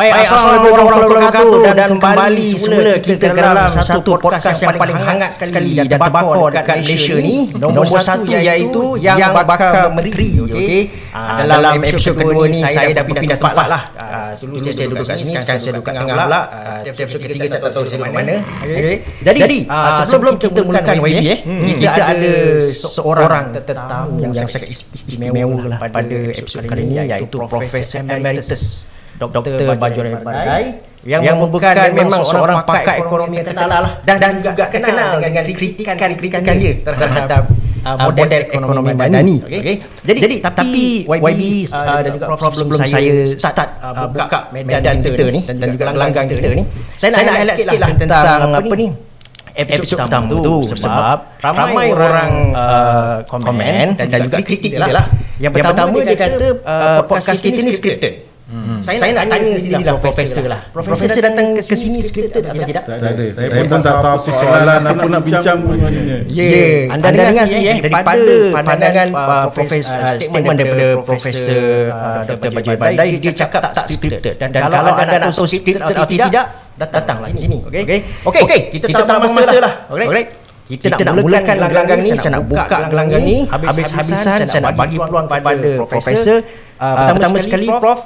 Baik, Assalamualaikum warahmatullahi wabarakatuh dan, dan kembali semula kita dalam satu podcast yang paling hangat sekali dan terbakar dekat Malaysia ni Nombor satu iaitu Yang Bakar menteri, okay? Uh, ah, ah, dalam episod kedua ni saya dah pindah tempat lah, lah. Ah, uh, Dulu saya, saya duduk kat sini, sekarang saya duduk kat tengah pula lah. Episod ketiga saya tak tahu saya mana Jadi, sebelum kita mulakan YB eh, hmm, Kita ada seorang tetamu yang sangat istimewa lah pada episod kali ni Iaitu Profesor Emeritus Doktor Dr. Bajor, dari Paradai yang, yang bukan memang, memang seorang pakar, ekonomi yang terkenal lah dan, dan juga, juga kenal dengan kritikan-kritikan dia terhadap uh, model, model ekonomi madani. Okay. Okay. Jadi, tapi, tapi YB, uh, ah, dan ah, juga problem sebelum saya start uh, buka, buka medan kita ni dan juga langgang kita ni, saya nak highlight sikit lah, lah tentang apa ni episod pertama tu, sebab ramai, orang komen dan, juga kritik dia lah, lah. yang pertama dia kata podcast kita ni scripted, scripted. Hmm. Saya, saya nak tanya sendiri lah. lah profesor lah. Profesor, datang ke sini scripted atau tidak? Tak ada. Saya, pun tak tahu apa soalan aku nak bincang pun Ya. Anda dengar sini eh daripada pandangan uh, uh, profesor uh, statement daripada profesor Dr. Bajir Bandai dia cakap tak scripted dan kalau anda nak tahu scripted atau tidak datanglah lah sini. Okey. Okey. Kita tak ada masa lah. Okey. Kita, kita nak mulakan gelanggang ni, saya nak buka gelanggang ni, habis-habisan saya nak bagi peluang kepada Profesor. Uh, pertama, pertama sekali, Prof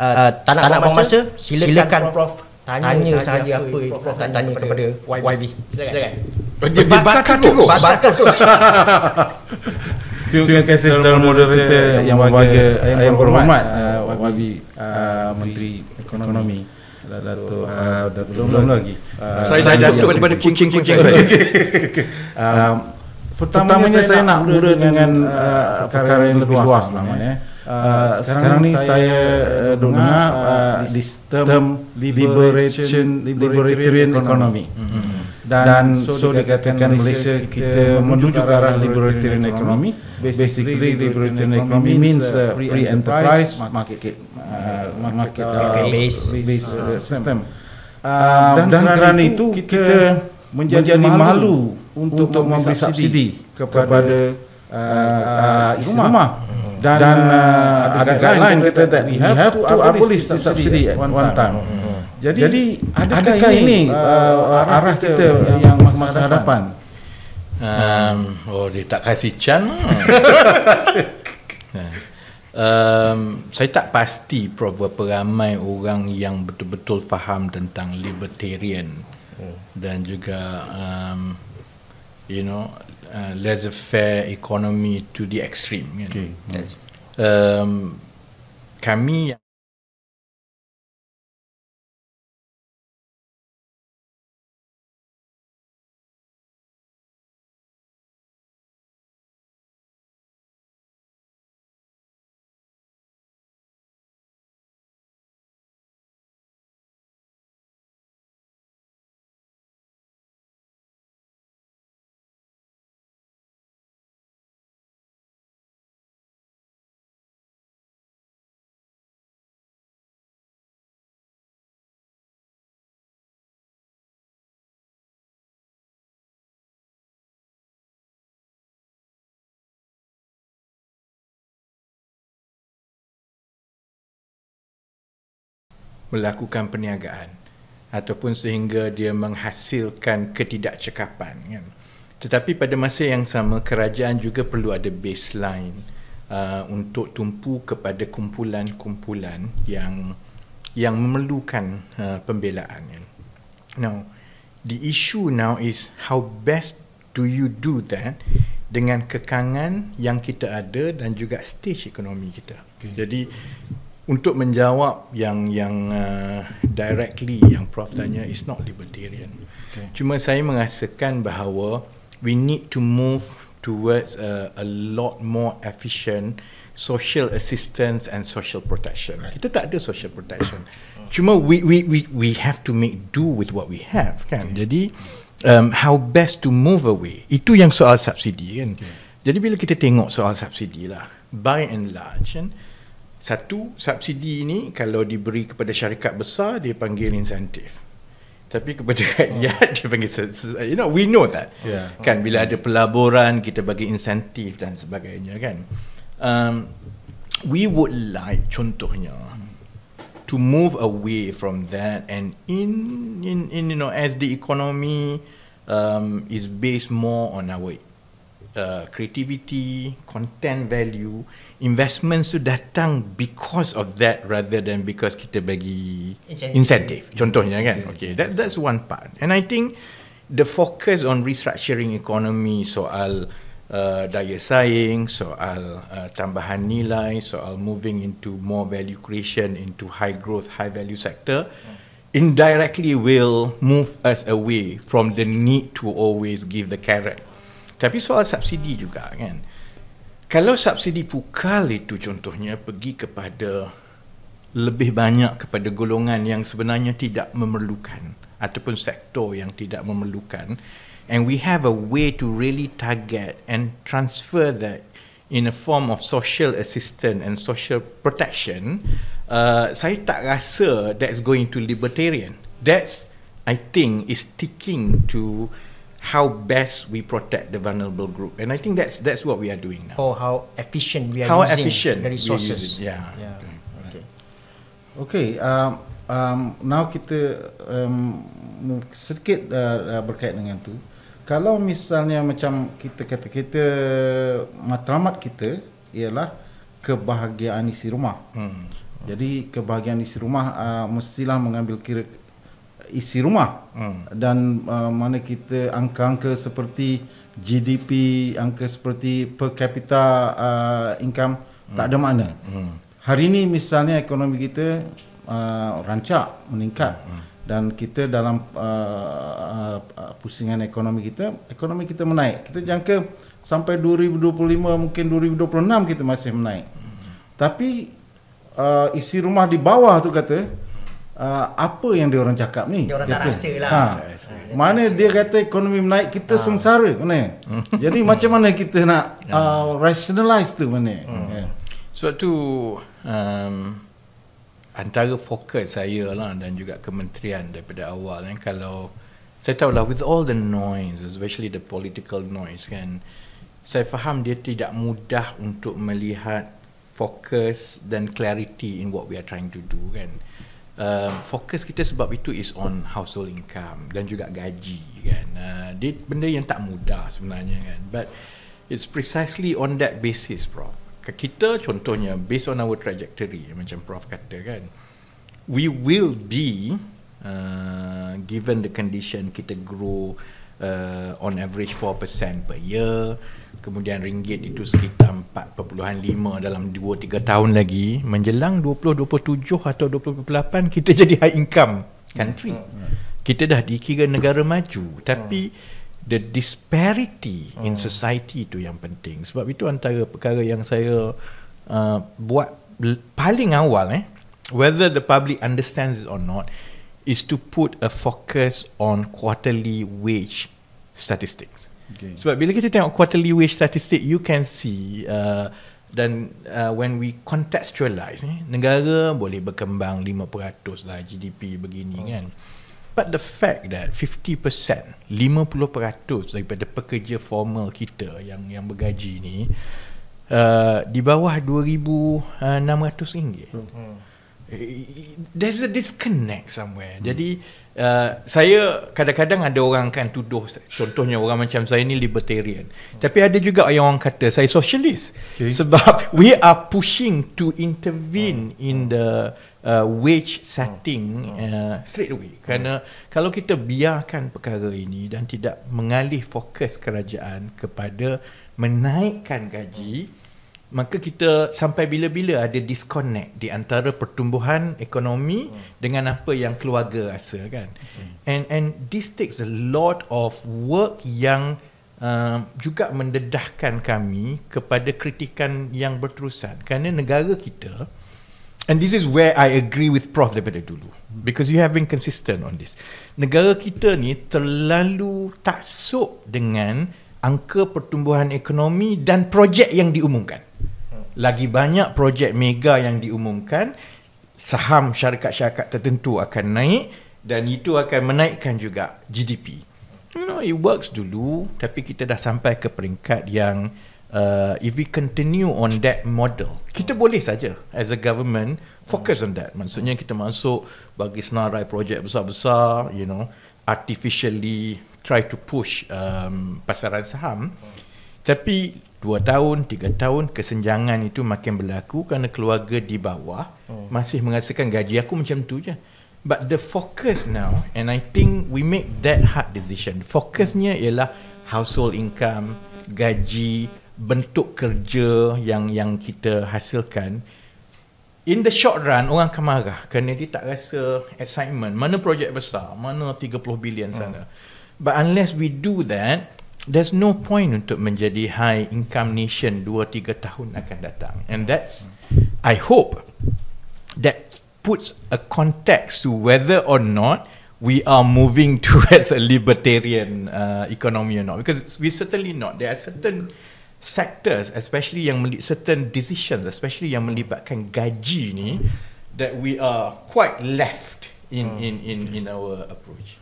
uh, tak nak, buang masa, silakan, prof tanya, saja apa prof tak tanya kepada, kepada YB. Silakan. silakan. Bakar tu. Bakar tu. Bakar Terima kasih saudara moderator yang berbahagia yang, berhormat ah, YB Menteri Ekonomi, Ekonomi. Dato uh, Dato belum, lagi. saya dah jatuh pada kucing kucing Pertamanya saya nak mula dengan perkara yang lebih luas namanya. Eh. Ah, ah, sekarang, sekarang ni saya eh, eh, dengar uh, uh, sistem term liberation liberatorian ekonomi. Mm-hmm. Dan, dan so dikatakan Malaysia kita menuju ke arah liberatorian ekonomi. Basically liberatorian ekonomi means uh, uh free enterprise market uh, market uh, based, based, based uh, uh, system. Uh, dan, dan kerana itu kita menjadi malu, malu untuk, untuk memberi subsidi kepada uh, uh, uh isi rumah. rumah dan, dan uh, uh ada guideline kita that we have, have to abolish the subsidy at one, one time. time. Hmm. Hmm. Jadi, Jadi adakah, ini uh, uh arah kita yang masa hadapan? Um, oh, dia tak kasih can. Eh. um, saya tak pasti Prof, berapa ramai orang yang betul-betul faham tentang libertarian. Hmm. Dan juga, um, you know, uh, laissez faire economy to the extreme. You know? okay. mm. um, kami yang melakukan perniagaan ataupun sehingga dia menghasilkan ketidakcekapan kan tetapi pada masa yang sama kerajaan juga perlu ada baseline uh, untuk tumpu kepada kumpulan-kumpulan yang yang memerlukan uh, pembelaan kan now the issue now is how best do you do that dengan kekangan yang kita ada dan juga stage ekonomi kita okay. jadi untuk menjawab yang yang uh, directly yang prof tanya is not libertarian. Okay. Cuma saya mengasaskan bahawa we need to move towards a, a lot more efficient social assistance and social protection. Right. Kita tak ada social protection. Cuma we we we we have to make do with what we have kan. Okay. Jadi um how best to move away. Itu yang soal subsidi kan. Okay. Jadi bila kita tengok soal subsidi lah by and large kan, satu, subsidi ini kalau diberi kepada syarikat besar, dia panggil insentif. Tapi kepada rakyat, oh. dia panggil, you know, we know that. Yeah. Kan, bila ada pelaburan, kita bagi insentif dan sebagainya, kan. Um, we would like, contohnya, to move away from that and in, in, in you know, as the economy um, is based more on our uh, creativity, content value, investment tu datang because of that rather than because kita bagi incentive, incentive contohnya kan okay. okay that that's one part and i think the focus on restructuring economy soal uh, daya saing soal uh, tambahan nilai soal moving into more value creation into high growth high value sector indirectly will move us away from the need to always give the carrot tapi soal subsidi juga kan kalau subsidi pukal itu contohnya pergi kepada lebih banyak kepada golongan yang sebenarnya tidak memerlukan ataupun sektor yang tidak memerlukan and we have a way to really target and transfer that in a form of social assistance and social protection uh, saya tak rasa that's going to libertarian that's I think is sticking to how best we protect the vulnerable group. And I think that's that's what we are doing now. Or how efficient we are how using efficient the resources. Yeah. yeah. Okay. Okay. Um, um, now kita um, sedikit uh, uh, berkait dengan tu. Kalau misalnya macam kita kata kita matlamat kita ialah kebahagiaan isi rumah. Hmm. Jadi kebahagiaan isi rumah uh, mestilah mengambil kira isi rumah hmm. dan uh, mana kita angka-angka seperti GDP angka seperti per capita uh, income hmm. tak ada makna. Hmm. Hari ini misalnya ekonomi kita uh, rancak meningkat hmm. hmm. dan kita dalam uh, uh, uh, pusingan ekonomi kita ekonomi kita menaik. Kita jangka sampai 2025 mungkin 2026 kita masih menaik. Hmm. Tapi uh, isi rumah di bawah tu kata uh, apa yang diorang cakap ni. Dia orang tak rasa lah. Ha. Ha. Mana dia kata ekonomi naik kita ha. sengsara mana. Hmm. Jadi macam mana kita nak uh, ya. ah, rationalize tu mana. Hmm. Yeah. Sebab tu um, antara fokus saya lah dan juga kementerian daripada awal kan kalau saya tahu lah with all the noise especially the political noise kan saya faham dia tidak mudah untuk melihat fokus dan clarity in what we are trying to do kan. Um, fokus kita sebab itu is on household income dan juga gaji kan. Uh, benda yang tak mudah sebenarnya kan. But it's precisely on that basis prof. Kita contohnya based on our trajectory macam prof kata kan. We will be uh, given the condition kita grow uh, on average 4% per year kemudian ringgit itu sekitar 4.5 dalam 2 3 tahun lagi menjelang 2027 atau 2028 kita jadi high income country kita dah dikira negara maju tapi the disparity in society itu yang penting sebab itu antara perkara yang saya uh, buat paling awal eh whether the public understands it or not is to put a focus on quarterly wage statistics. Okay. Sebab bila kita tengok quarterly wage statistic, you can see uh, dan uh, uh, when we contextualize, eh, negara boleh berkembang 5% lah GDP begini oh. kan. But the fact that 50%, 50% daripada pekerja formal kita yang yang bergaji ni uh, di bawah RM2,600. Uh, hmm. Oh. There's a disconnect somewhere. Hmm. Jadi uh, saya kadang-kadang ada orang akan tuduh contohnya orang macam saya ni libertarian. Hmm. Tapi ada juga yang orang kata saya socialist. Okay. Sebab we are pushing to intervene hmm. in the uh, wage setting hmm. Hmm. Uh, straight away. Hmm. Kerana kalau kita biarkan perkara ini dan tidak mengalih fokus kerajaan kepada menaikkan gaji hmm maka kita sampai bila-bila ada disconnect di antara pertumbuhan ekonomi hmm. dengan apa yang keluarga rasa kan hmm. and and this takes a lot of work yang uh, juga mendedahkan kami kepada kritikan yang berterusan kerana negara kita and this is where i agree with prof daripada dulu because you have been consistent on this negara kita ni terlalu tak taksub dengan angka pertumbuhan ekonomi dan projek yang diumumkan lagi banyak projek mega yang diumumkan saham syarikat-syarikat tertentu akan naik dan itu akan menaikkan juga GDP. You know, it works dulu tapi kita dah sampai ke peringkat yang uh, if we continue on that model, kita boleh saja as a government focus on that. Maksudnya kita masuk bagi senarai projek besar-besar, you know, artificially try to push um, pasaran saham. Tapi dua tahun, tiga tahun, kesenjangan itu makin berlaku kerana keluarga di bawah oh. masih merasakan gaji aku macam tu je. But the focus now, and I think we make that hard decision. Fokusnya ialah household income, gaji, bentuk kerja yang yang kita hasilkan. In the short run, orang akan marah kerana dia tak rasa assignment. Mana projek besar, mana 30 bilion sana. Hmm. But unless we do that, there's no point untuk menjadi high income nation 2 3 tahun akan datang and that's i hope that puts a context to whether or not we are moving towards a libertarian uh, economy or not because we certainly not there are certain sectors especially yang melibatkan certain decisions especially yang melibatkan gaji ni that we are quite left in in in in our approach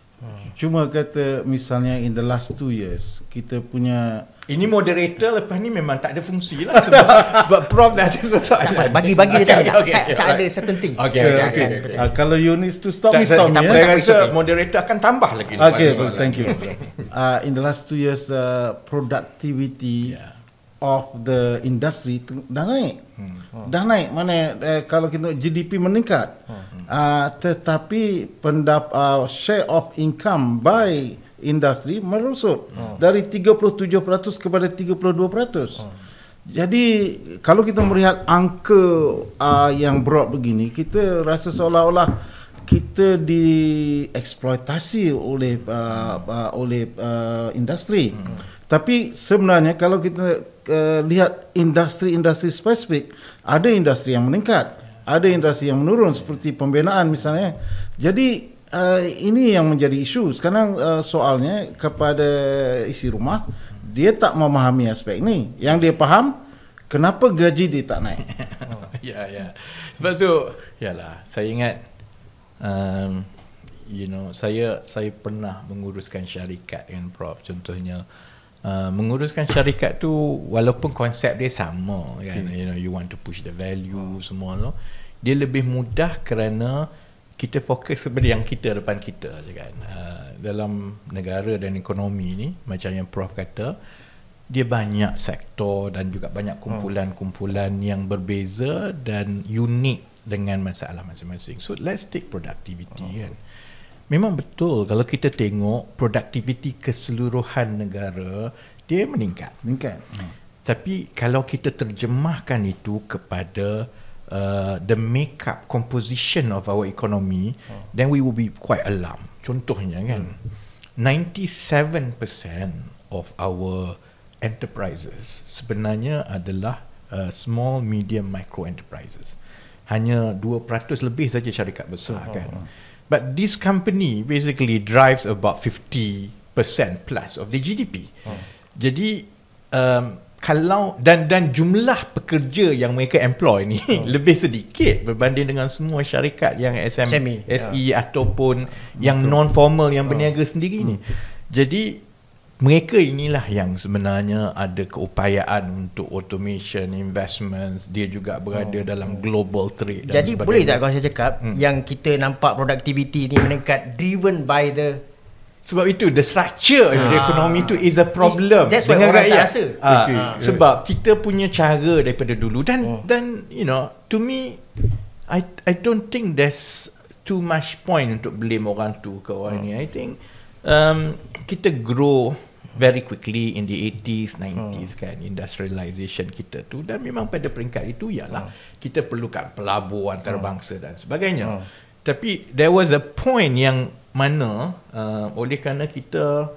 Cuma kata misalnya in the last two years kita punya ini moderator lepas ni memang tak ada fungsi lah sebab, sebab prof dah ada soalan. Bagi bagi dia tanya. Saya ada certain things. Okay, okay, okay. okay. Uh, ah, kalau you need to stop tak, me, stop tak, me. Tak, saya tak, rasa okay. moderator akan tambah lagi. Okay, so, thank you. uh, in the last two years, uh, productivity yeah of the industry dah naik. Hmm. Oh. Dah naik mana eh, kalau kita GDP meningkat. Oh. Uh, tetapi pendap uh, share of income by industry merosot oh. dari 37% kepada 32%. Oh. Jadi kalau kita melihat angka uh, yang broad begini kita rasa seolah-olah kita dieksploitasi oleh uh, uh, oleh uh, industri. Hmm. Tapi sebenarnya kalau kita Eh, lihat industri-industri spesifik, ada industri yang meningkat, ada industri yang menurun seperti pembinaan misalnya. Jadi uh, ini yang menjadi isu. Sekarang uh, soalnya kepada isi rumah, dia tak memahami aspek ni. Yang dia faham, kenapa gaji dia tak naik? Ya, ya. Sebab tu, yalah, saya ingat um, you know, saya saya pernah menguruskan syarikat dengan prof contohnya Uh, menguruskan syarikat tu walaupun konsep dia sama kan you know you want to push the value oh. semua tu dia lebih mudah kerana kita fokus kepada yang kita depan kita je kan uh, dalam negara dan ekonomi ni macam yang prof kata dia banyak sektor dan juga banyak oh. kumpulan-kumpulan yang berbeza dan unik dengan masalah masing-masing so let's take productivity oh. kan memang betul kalau kita tengok produktiviti keseluruhan negara dia meningkat meningkat hmm. tapi kalau kita terjemahkan itu kepada uh, the makeup composition of our economy hmm. then we will be quite alarm contohnya kan hmm. 97% of our enterprises sebenarnya adalah uh, small medium micro enterprises hanya 2% lebih saja syarikat besar hmm. kan hmm but this company basically drives about 50% plus of the GDP. Oh. Jadi um, kalau dan dan jumlah pekerja yang mereka employ ni oh. lebih sedikit berbanding dengan semua syarikat yang SM, SME, SE yeah. ataupun yang non formal yang oh. berniaga oh. sendiri ni. Hmm. Jadi mereka inilah yang sebenarnya ada keupayaan untuk automation investments dia juga berada oh. dalam global trade dan jadi boleh tak kau saya cakap hmm. yang kita nampak productivity ni meningkat driven by the sebab itu the structure ah. of the ah. economy itu is a problem It's, that's what orang rakyat. tak ya. ah. Okay. Ah. sebab kita punya cara daripada dulu dan oh. dan you know to me I I don't think there's too much point untuk blame orang tu ke orang oh. ni hmm. I think um, kita grow very quickly in the 80s 90s hmm. kan industrialisation kita tu dan memang pada peringkat itu ialah hmm. kita perlukan pelabur antarabangsa hmm. dan sebagainya hmm. tapi there was a point yang mana uh, oleh kerana kita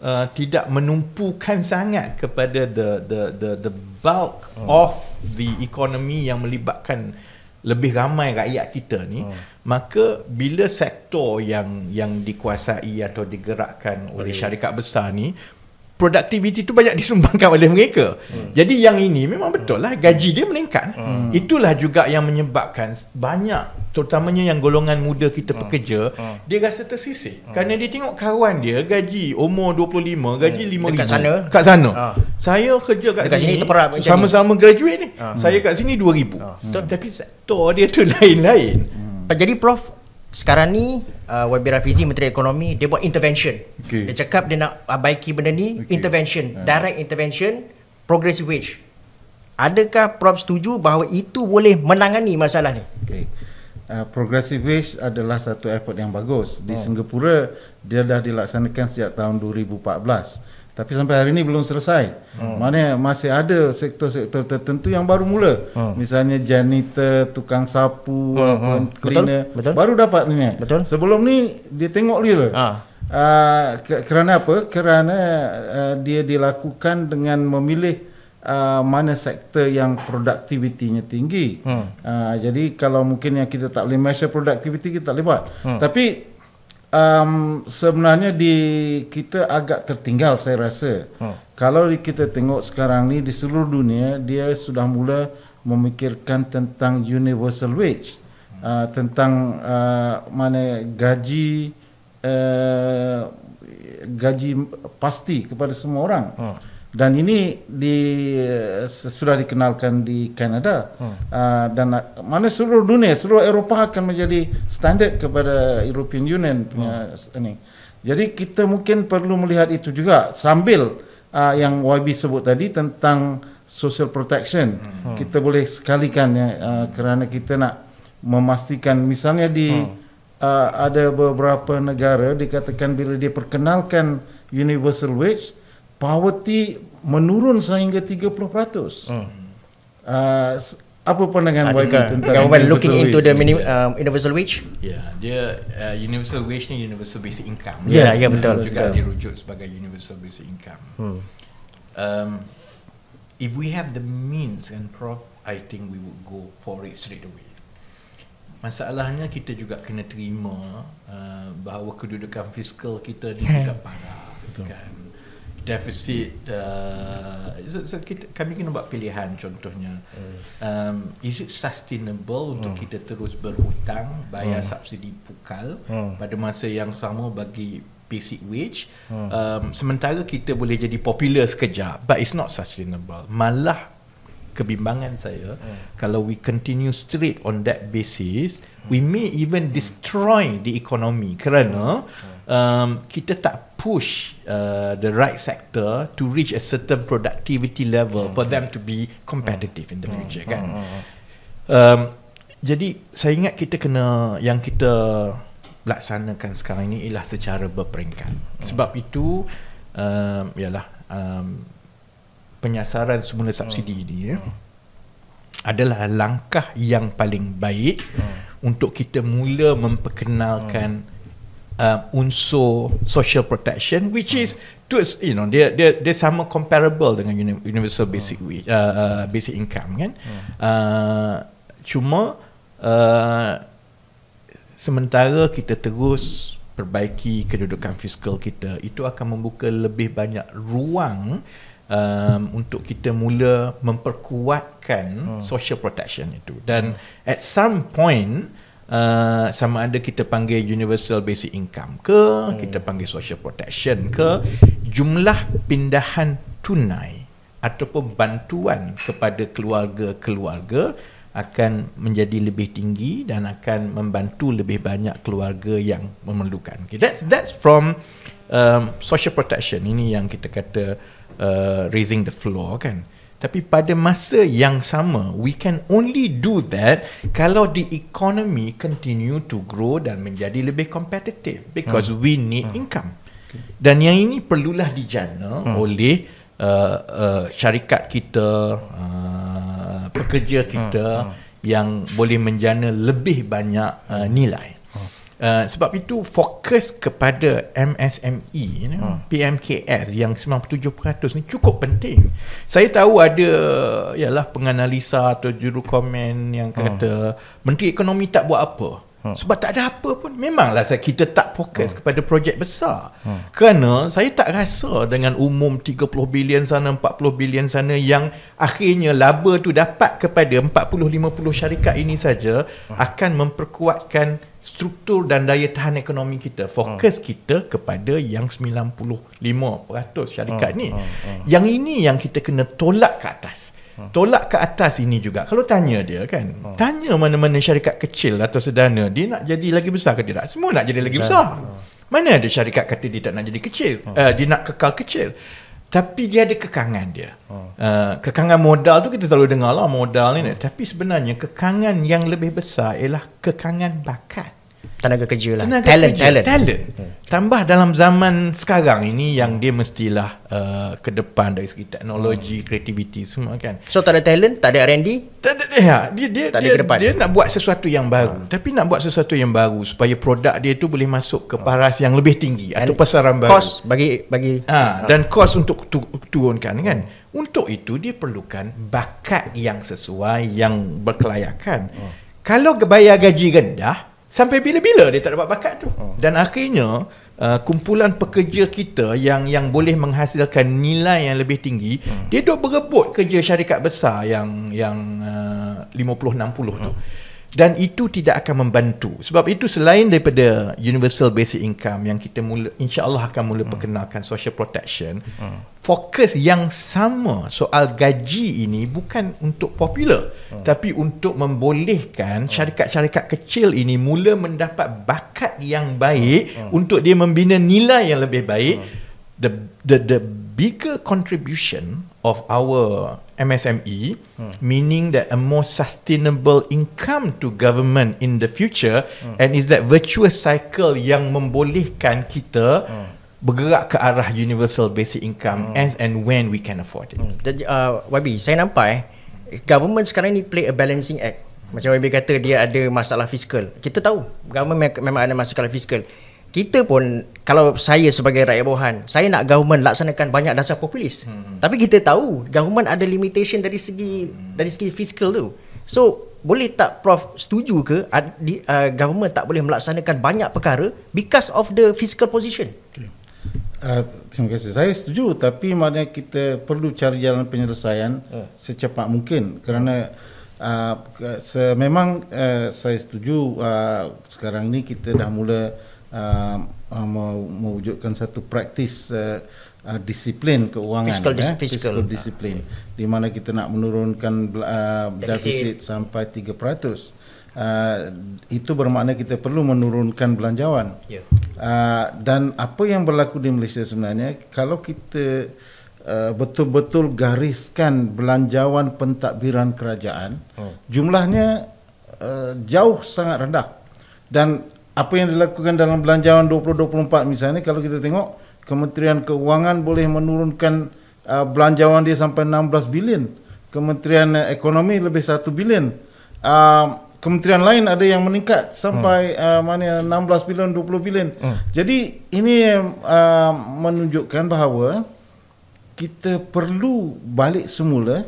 uh, tidak menumpukan sangat kepada the the the the bulk hmm. of the economy yang melibatkan lebih ramai rakyat kita ni hmm. Maka bila sektor yang yang dikuasai atau digerakkan oleh syarikat besar ni productivity tu banyak disumbangkan oleh mereka. Hmm. Jadi yang ini memang betul lah gaji dia meningkat. Hmm. hmm. Itulah juga yang menyebabkan banyak terutamanya yang golongan muda kita hmm. pekerja hmm. dia rasa tersisih. Hmm. Kerana dia tengok kawan dia gaji umur 25 gaji hmm. 5000 kat sana. Kat sana. Hmm. Saya kerja kat Dekat sini, sama-sama ini. graduate ni. Hmm. Saya kat sini 2000. Hmm. Ah. Tapi sektor dia tu lain-lain. Hmm. Jadi prof sekarang ni uh, YB Rafizi Menteri Ekonomi dia buat intervention. Okay. Dia cakap dia nak abaiki benda ni okay. intervention, ha. direct intervention, progressive wage. Adakah prof setuju bahawa itu boleh menangani masalah ni? Okay. Uh, progressive wage adalah satu effort yang bagus di oh. Singapura dia dah dilaksanakan sejak tahun 2014. Oh tapi sampai hari ini belum selesai. Hmm. Mana masih ada sektor-sektor tertentu yang baru mula. Hmm. Misalnya janitor, tukang sapu, hmm. Hmm. cleaner Betul? baru dapat ni. Eh. Betul. Sebelum ni dia tengok dia. Ha. Ah. Uh, kerana apa? Kerana uh, dia dilakukan dengan memilih uh, mana sektor yang produktivitinya tinggi. Hmm. Uh, jadi kalau mungkin yang kita tak boleh measure produktiviti kita tak boleh buat. Hmm. Tapi um, sebenarnya di kita agak tertinggal saya rasa. Hmm. Kalau kita tengok sekarang ni di seluruh dunia dia sudah mula memikirkan tentang universal wage hmm. uh, tentang uh, mana gaji uh, gaji pasti kepada semua orang. Hmm dan ini di eh, sudah dikenalkan di Kanada hmm. uh, dan ah, mana seluruh dunia seluruh Eropah akan menjadi standard kepada European Union punya hmm. ini. Jadi kita mungkin perlu melihat itu juga sambil uh, yang YB sebut tadi tentang social protection hmm. kita boleh sekalikan uh, kerana kita nak memastikan misalnya di hmm. uh, ada beberapa negara dikatakan bila dia perkenalkan universal wage poverty menurun sehingga 30%. Oh. Uh, apa pandangan baik ah, tentang government looking wage. into the minimum uh, universal wage? Ya, yeah, dia uh, universal wage ni universal basic income. Ya, yeah, yeah, betul. Juga betul. dirujuk sebagai universal basic income. Hmm. Um, if we have the means and prof, I think we would go for it straight away. Masalahnya kita juga kena terima uh, bahawa kedudukan fiskal kita di tingkat parah. Kan? deficit uh, so, so kita, kami kena buat pilihan contohnya hmm. um, is it sustainable untuk hmm. kita terus berhutang bayar hmm. subsidi pukal hmm. pada masa yang sama bagi basic wage hmm. um, sementara kita boleh jadi popular sekejap but it's not sustainable malah kebimbangan saya hmm. kalau we continue straight on that basis hmm. we may even destroy hmm. the economy kerana Hmm um, kita tak push uh, the right sector to reach a certain productivity level okay. for them to be competitive hmm. in the mm. future hmm. kan hmm. Um, jadi saya ingat kita kena yang kita laksanakan sekarang ini ialah secara berperingkat sebab itu um, ialah um, penyasaran semula subsidi hmm. ini ya adalah langkah yang paling baik hmm. untuk kita mula memperkenalkan hmm uh, unsur social protection which is to you know they they they sama comparable dengan universal basic wage uh, uh, basic income kan uh, cuma uh, sementara kita terus perbaiki kedudukan fiskal kita itu akan membuka lebih banyak ruang um, untuk kita mula memperkuatkan hmm. social protection itu dan at some point uh, sama ada kita panggil universal basic income ke hmm. kita panggil social protection ke jumlah pindahan tunai ataupun bantuan kepada keluarga-keluarga akan menjadi lebih tinggi dan akan membantu lebih banyak keluarga yang memerlukan. Okay, that's that's from um, social protection ini yang kita kata uh, raising the floor kan. Tapi pada masa yang sama, we can only do that kalau the economy continue to grow dan menjadi lebih kompetitif because hmm. we need hmm. income. Okay. Dan yang ini perlulah dijana hmm. oleh uh, uh, syarikat kita, uh, pekerja kita hmm. Hmm. yang boleh menjana lebih banyak uh, nilai. Uh, sebab itu fokus kepada MSME, you know, hmm. PMKS yang 97% ni cukup penting. Saya tahu ada ialah penganalisa atau juru komen yang hmm. kata hmm. Menteri Ekonomi tak buat apa. Hmm. Sebab tak ada apa pun. Memanglah saya kita tak fokus hmm. kepada projek besar. Hmm. Kerana saya tak rasa dengan umum 30 bilion sana, 40 bilion sana yang akhirnya laba tu dapat kepada 40-50 syarikat ini saja hmm. akan memperkuatkan struktur dan daya tahan ekonomi kita fokus uh. kita kepada yang 95% syarikat uh, ni uh, uh. yang ini yang kita kena tolak ke atas uh. tolak ke atas ini juga kalau tanya dia kan uh. tanya mana-mana syarikat kecil atau sedana dia nak jadi lagi besar ke tidak semua nak jadi lagi besar uh. mana ada syarikat kata dia tak nak jadi kecil uh. Uh, dia nak kekal kecil tapi dia ada kekangan dia. Uh, kekangan modal tu kita selalu dengar lah modal ni. Uh. Tapi sebenarnya kekangan yang lebih besar ialah kekangan bakat tenaga kerja lah tenaga talent, kerja. talent talent hmm. tambah dalam zaman sekarang ini yang dia mestilah uh, ke depan dari segi teknologi hmm. kreativiti semua kan so tak ada talent tak ada R&D tak ada dia ha, dia dia, tak ada ke depan. dia nak buat sesuatu yang baru hmm. tapi nak buat sesuatu yang baru supaya produk dia tu boleh masuk ke paras yang lebih tinggi And atau pasaran baru kos bagi bagi ha, hmm. dan kos hmm. untuk tu, turunkan kan untuk itu dia perlukan bakat yang sesuai yang berkelayakan hmm. kalau bayar gaji rendah sampai bila-bila dia tak dapat bakat tu oh. dan akhirnya Uh, kumpulan pekerja kita yang yang boleh menghasilkan nilai yang lebih tinggi hmm. dia duk berebut kerja syarikat besar yang yang uh, 50 60 tu hmm dan itu tidak akan membantu sebab itu selain daripada universal basic income yang kita mula insyaallah akan mula hmm. perkenalkan social protection hmm. fokus yang sama soal gaji ini bukan untuk popular hmm. tapi untuk membolehkan hmm. syarikat-syarikat kecil ini mula mendapat bakat yang baik hmm. Hmm. untuk dia membina nilai yang lebih baik hmm. the the the bigger contribution of our MSME, hmm. meaning that a more sustainable income to government in the future, hmm. and is that virtuous cycle yang membolehkan kita hmm. bergerak ke arah universal basic income hmm. as and when we can afford it. Jadi, hmm. uh, YB, saya nampak eh, government sekarang ni play a balancing act. Macam YB kata dia ada masalah fiskal. Kita tahu government memang ada masalah fiskal kita pun kalau saya sebagai rakyat bawahan saya nak government laksanakan banyak dasar populis hmm. tapi kita tahu government ada limitation dari segi hmm. dari segi fiskal tu so boleh tak prof setuju ke uh, government tak boleh melaksanakan banyak perkara because of the fiscal position okay. uh, terima kasih saya setuju tapi maknanya kita perlu cari jalan penyelesaian uh. secepat mungkin kerana uh, memang uh, saya setuju uh, sekarang ni kita dah mula Uh, uh, mau mewujudkan satu praktis uh, uh, disiplin keuangan fiscal, eh, fiscal. fiscal discipline uh, di mana kita nak menurunkan uh, deficit sampai 3% uh, itu bermakna kita perlu menurunkan belanjawan yeah. uh, dan apa yang berlaku di Malaysia sebenarnya kalau kita uh, betul-betul gariskan belanjawan pentadbiran kerajaan oh. jumlahnya uh, jauh sangat rendah dan apa yang dilakukan dalam belanjawan 2024 misalnya kalau kita tengok Kementerian Keuangan boleh menurunkan uh, belanjawan dia sampai 16 bilion. Kementerian uh, Ekonomi lebih 1 bilion. Uh, kementerian lain ada yang meningkat sampai hmm. uh, mana 16 bilion 20 bilion. Hmm. Jadi ini uh, menunjukkan bahawa kita perlu balik semula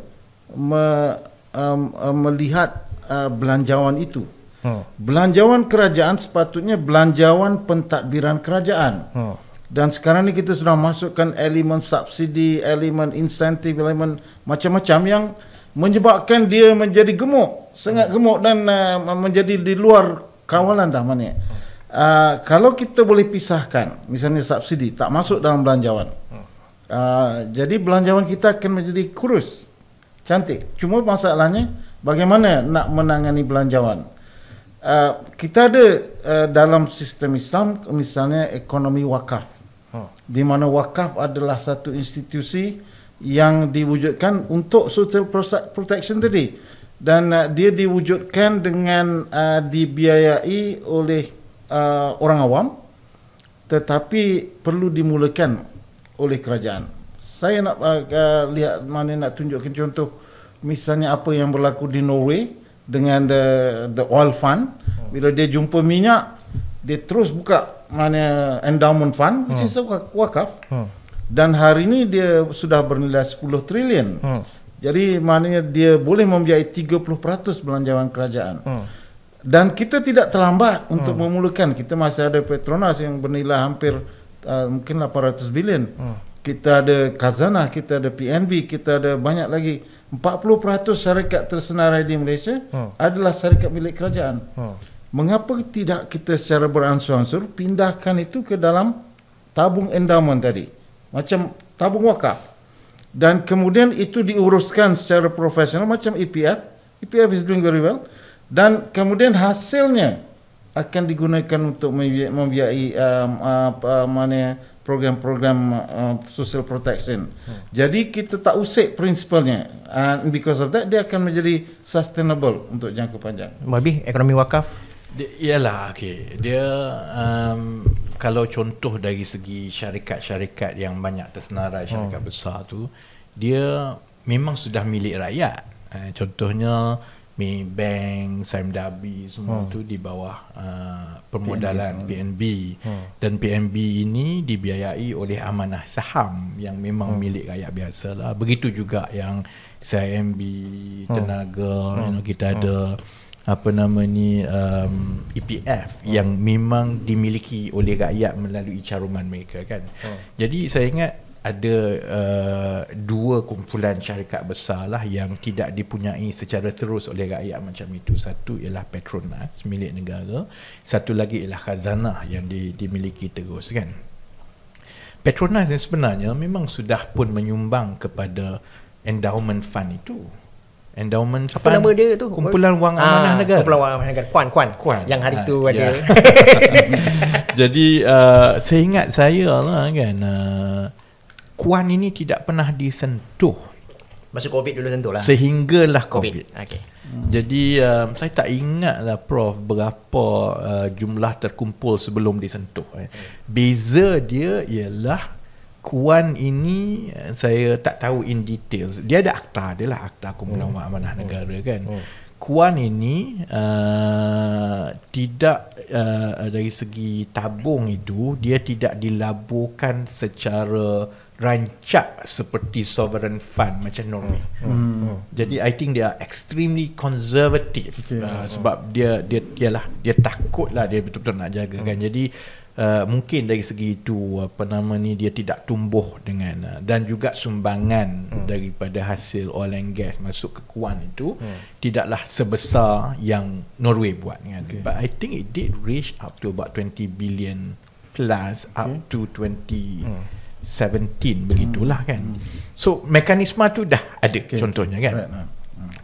me, um, uh, melihat uh, belanjawan itu. Hmm. Belanjawan kerajaan sepatutnya belanjawan pentadbiran kerajaan. Hmm. Dan sekarang ni kita sudah masukkan elemen subsidi, elemen insentif, elemen macam-macam yang menyebabkan dia menjadi gemuk, sangat hmm. gemuk dan uh, menjadi di luar kawalan dah maknanya. Hmm. Uh, kalau kita boleh pisahkan, misalnya subsidi tak masuk dalam belanjawan. Hmm. Uh, jadi belanjawan kita akan menjadi kurus, cantik. Cuma masalahnya bagaimana nak menangani belanjawan. Uh, kita ada uh, dalam sistem Islam misalnya ekonomi wakaf. Huh. Ha. Di mana wakaf adalah satu institusi yang diwujudkan untuk social protection tadi. Dan uh, dia diwujudkan dengan uh, dibiayai oleh uh, orang awam tetapi perlu dimulakan oleh kerajaan. Saya nak uh, uh, lihat mana nak tunjukkan contoh misalnya apa yang berlaku di Norway dengan the the oil fund bila dia jumpa minyak dia terus buka mana endowment fund hmm. which is a wakaf hmm. dan hari ini dia sudah bernilai 10 trilion hmm. jadi maknanya dia boleh membiayai 30% belanjawan kerajaan hmm. dan kita tidak terlambat untuk hmm. memulakan kita masih ada Petronas yang bernilai hampir uh, mungkin 800 bilion hmm. kita ada Kazanah kita ada PNB kita ada banyak lagi 40% syarikat tersenarai di Malaysia hmm. adalah syarikat milik kerajaan. Hmm. Mengapa tidak kita secara beransur-ansur pindahkan itu ke dalam tabung endowment tadi? Macam tabung wakaf. Dan kemudian itu diuruskan secara profesional macam EPF. EPF is doing very well. Dan kemudian hasilnya akan digunakan untuk membiayai um, uh, mana program-program uh, social protection. Hmm. Jadi kita tak usik prinsipnya. And because of that dia akan menjadi sustainable untuk jangka panjang. Mabih ekonomi wakaf. Iyalah okey. Dia um, kalau contoh dari segi syarikat-syarikat yang banyak tersenarai syarikat hmm. besar tu dia memang sudah milik rakyat. Uh, contohnya Maybank, Sime Darby semua hmm. tu di bawah uh, permodalan hmm. PNB, PNB. Hmm. dan PNB ini dibiayai oleh amanah saham yang memang hmm. milik rakyat biasa lah. Begitu juga yang CIMB, hmm. Tenaga, hmm. You know, hmm. kita hmm. ada hmm. apa nama ni um, EPF hmm. yang memang dimiliki oleh rakyat melalui caruman mereka kan. Hmm. Jadi saya ingat ada uh, dua kumpulan syarikat besar lah yang tidak dipunyai secara terus oleh rakyat macam itu. Satu ialah Petronas milik negara, satu lagi ialah khazanah yang di, dimiliki terus kan. Petronas yang sebenarnya memang sudah pun menyumbang kepada endowment fund itu. Endowment Apa fund, nama dia tu? Kumpulan wang ah, amanah ah, negara. Kumpulan wang amanah negara. Kuan, Kuan. Kuan. Yang hari ah, tu ada. Yeah. Jadi uh, saya ingat saya lah kan. Uh, kuan ini tidak pernah disentuh. Masa COVID dulu lah. Sehinggalah COVID. COVID. Okay. Hmm. Jadi um, saya tak ingat lah, Prof berapa uh, jumlah terkumpul sebelum disentuh. Eh. Hmm. Beza dia ialah kuan ini uh, saya tak tahu in details. Dia ada akta, dia lah akta kumpulan hmm. amanah hmm. negara kan. Hmm. Kuan ini uh, tidak uh, dari segi tabung itu dia tidak dilaburkan secara rancak seperti sovereign fund macam Norway. Hmm. hmm. Hmm. Jadi I think they are extremely conservative okay. uh, sebab dia dia ialah dia takutlah dia betul-betul nak jaga hmm. Jadi uh, mungkin dari segi itu apa nama ni dia tidak tumbuh dengan uh, dan juga sumbangan hmm. daripada hasil oil and gas masuk ke kuan itu hmm. tidaklah sebesar yang Norway buat kan. Okay. But I think it did reach up to about 20 billion plus okay. up to 20 hmm. 17 begitulah hmm. kan. So mekanisme tu dah ada okay. contohnya kan. Right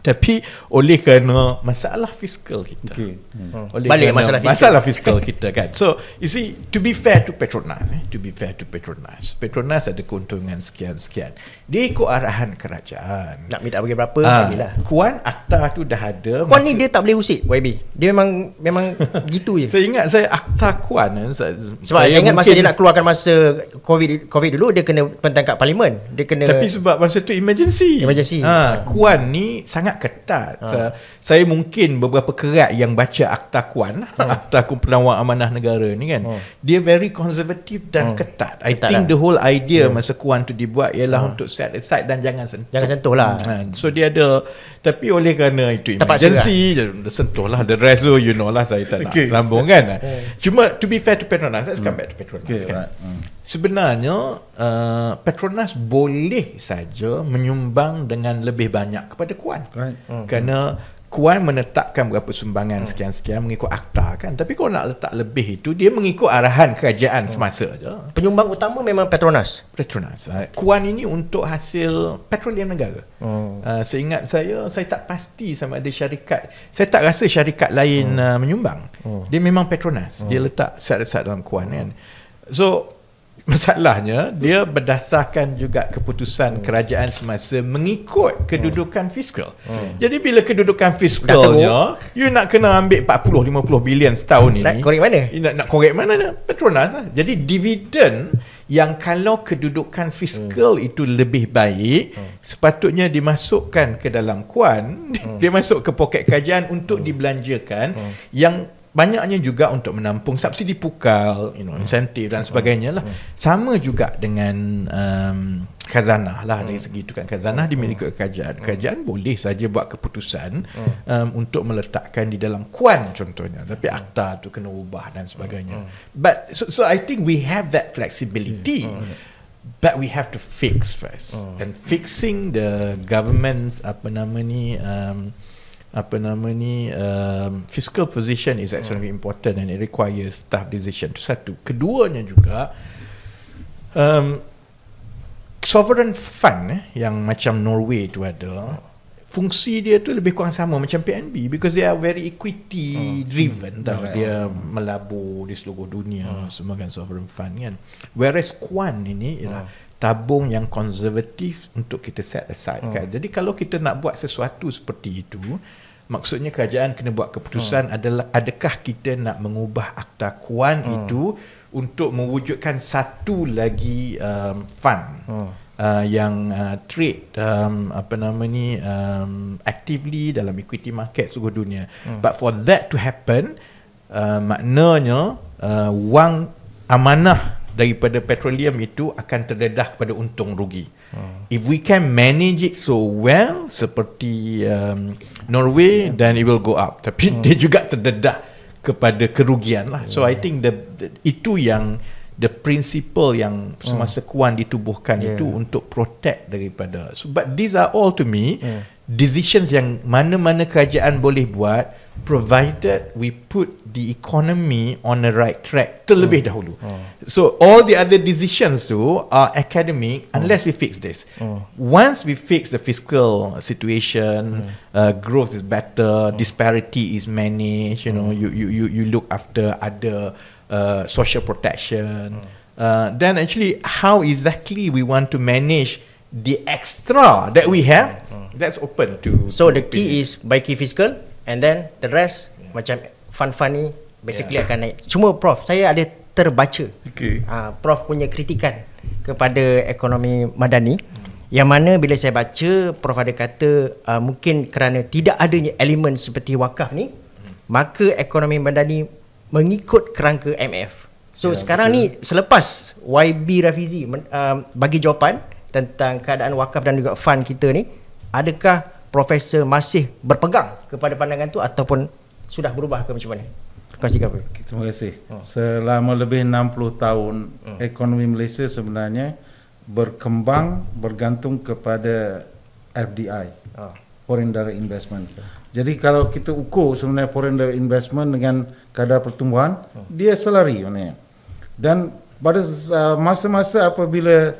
tapi oleh kerana masalah fiskal kita. Okay. Hmm. hmm. Oleh Balik masalah fiskal. masalah fiskal kita kan. So, you see, to be fair to Petronas, eh, to be fair to Petronas, Petronas ada keuntungan sekian-sekian. Dia ikut arahan kerajaan. Nak minta bagi berapa, ha. lah. Kuan akta tu dah ada. Kuan ni dia tak boleh usik, YB. Dia memang memang gitu je. Saya ingat saya akta kuan. Eh, saya, sebab saya, ingat masa dia nak keluarkan masa COVID COVID dulu, dia kena pentangkap parlimen. Dia kena... Tapi sebab masa tu emergency. Emergency. Ha. Kuan ni sangat sangat ketat. Ha. Saya, saya mungkin beberapa kerat yang baca akta kuan, hmm. akta kumpulan wang amanah negara ni kan. Hmm. Dia very conservative dan hmm. ketat. I ketat think lah. the whole idea yeah. masa kuan tu dibuat ialah hmm. untuk set aside dan jangan sentuh. Jangan sentuh lah. So dia ada tapi oleh kerana itu emergency Terpaksa. sentuhlah the rest tu oh, you know lah saya tak okay. sambung kan. Cuma to be fair to Petronas, let's come hmm. back to Petronas okay, kan. Right. Hmm. Sebenarnya uh, Petronas boleh saja menyumbang dengan lebih banyak kepada Kuan. Right. Mm. Kerana Kuan menetapkan berapa sumbangan mm. sekian-sekian mengikut akta kan. Tapi kalau nak letak lebih itu dia mengikut arahan kerajaan mm. semasa saja. Penyumbang utama memang Petronas. Petronas. Right. Ah, Kuan ini untuk hasil petroleum negara. Mm. Uh, seingat saya saya tak pasti sama ada syarikat. Saya tak rasa syarikat lain mm. uh, menyumbang. Mm. Dia memang Petronas. Mm. Dia hmm. letak set-set dalam Kuan mm. kan. So masalahnya dia berdasarkan juga keputusan hmm. kerajaan semasa mengikut kedudukan hmm. fiskal. Hmm. Jadi bila kedudukan fiskalnya you nak kena ambil 40 50 bilion setahun ini. Nak korek mana? Nak nak korek mana Petronas lah. Jadi dividen yang kalau kedudukan fiskal hmm. itu lebih baik hmm. sepatutnya dimasukkan ke dalam kuan, hmm. dia masuk ke poket kerajaan untuk hmm. dibelanjakan hmm. yang banyaknya juga untuk menampung subsidi pukal, you know, insentif dan sebagainya lah. Sama juga dengan um, khazanah lah dari segi itu kan khazanah dimiliki oleh kerajaan. Kerajaan boleh saja buat keputusan um, untuk meletakkan di dalam kuan contohnya. Tapi akta tu kena ubah dan sebagainya. But so, so I think we have that flexibility. But we have to fix first. And fixing the government's apa nama ni um, apa nama ni um, fiscal position is extremely hmm. important and it requires tough decision itu satu keduanya juga um, sovereign fund eh, yang macam Norway tu ada fungsi dia tu lebih kurang sama macam PNB because they are very equity hmm. driven hmm. tau yeah. dia hmm. melabur di seluruh dunia hmm. semua kan sovereign fund kan whereas Kwan ini ialah hmm. tabung yang konservatif untuk kita set aside kan. hmm. kan jadi kalau kita nak buat sesuatu seperti itu Maksudnya kerajaan kena buat keputusan hmm. adalah adakah kita nak mengubah akta kuan hmm. itu untuk mewujudkan satu lagi um, fund hmm. uh, yang uh, trade um, apa nama ni um, actively dalam equity market seluruh dunia. Hmm. But for that to happen uh, maknanya uh, wang amanah daripada petroleum itu akan terdedah kepada untung rugi. Hmm. If we can manage it so well seperti um, Norway yeah. then it will go up tapi hmm. dia juga terdedah kepada kerugian lah yeah. so I think the, the itu yang the principle yang hmm. semasa hmm. kuan ditubuhkan yeah. itu untuk protect daripada so, but these are all to me yeah. decisions yang mana-mana kerajaan boleh buat provided we put the economy on the right track terlebih mm. dahulu. Mm. So all the other decisions tu are academic mm. unless we fix this. Mm. Once we fix the fiscal situation, mm. uh, growth is better, mm. disparity is managed, you mm. know, hmm. you you you you look after other uh, social protection. Mm. Uh, then actually how exactly we want to manage the extra that we have mm. that's open to. So to the key business. is by key fiscal And then the rest yeah. macam fun funny basically yeah. akan naik. Cuma prof, saya ada terbaca. Okay. Uh, prof punya kritikan kepada ekonomi madani yang mana bila saya baca prof ada kata uh, mungkin kerana tidak adanya elemen seperti wakaf ni maka ekonomi madani mengikut kerangka MF. So yeah, sekarang okay. ni selepas YB Rafizi uh, bagi jawapan tentang keadaan wakaf dan juga fund kita ni adakah profesor masih berpegang kepada pandangan tu ataupun sudah berubah ke macam mana? Kasih apa? Terima kasih. Hmm. Selama lebih 60 tahun hmm. ekonomi Malaysia sebenarnya berkembang bergantung kepada FDI. Ah. Foreign Direct Investment. Jadi kalau kita ukur sebenarnya foreign direct investment dengan kadar pertumbuhan, hmm. dia selari sebenarnya. Dan pada masa-masa apabila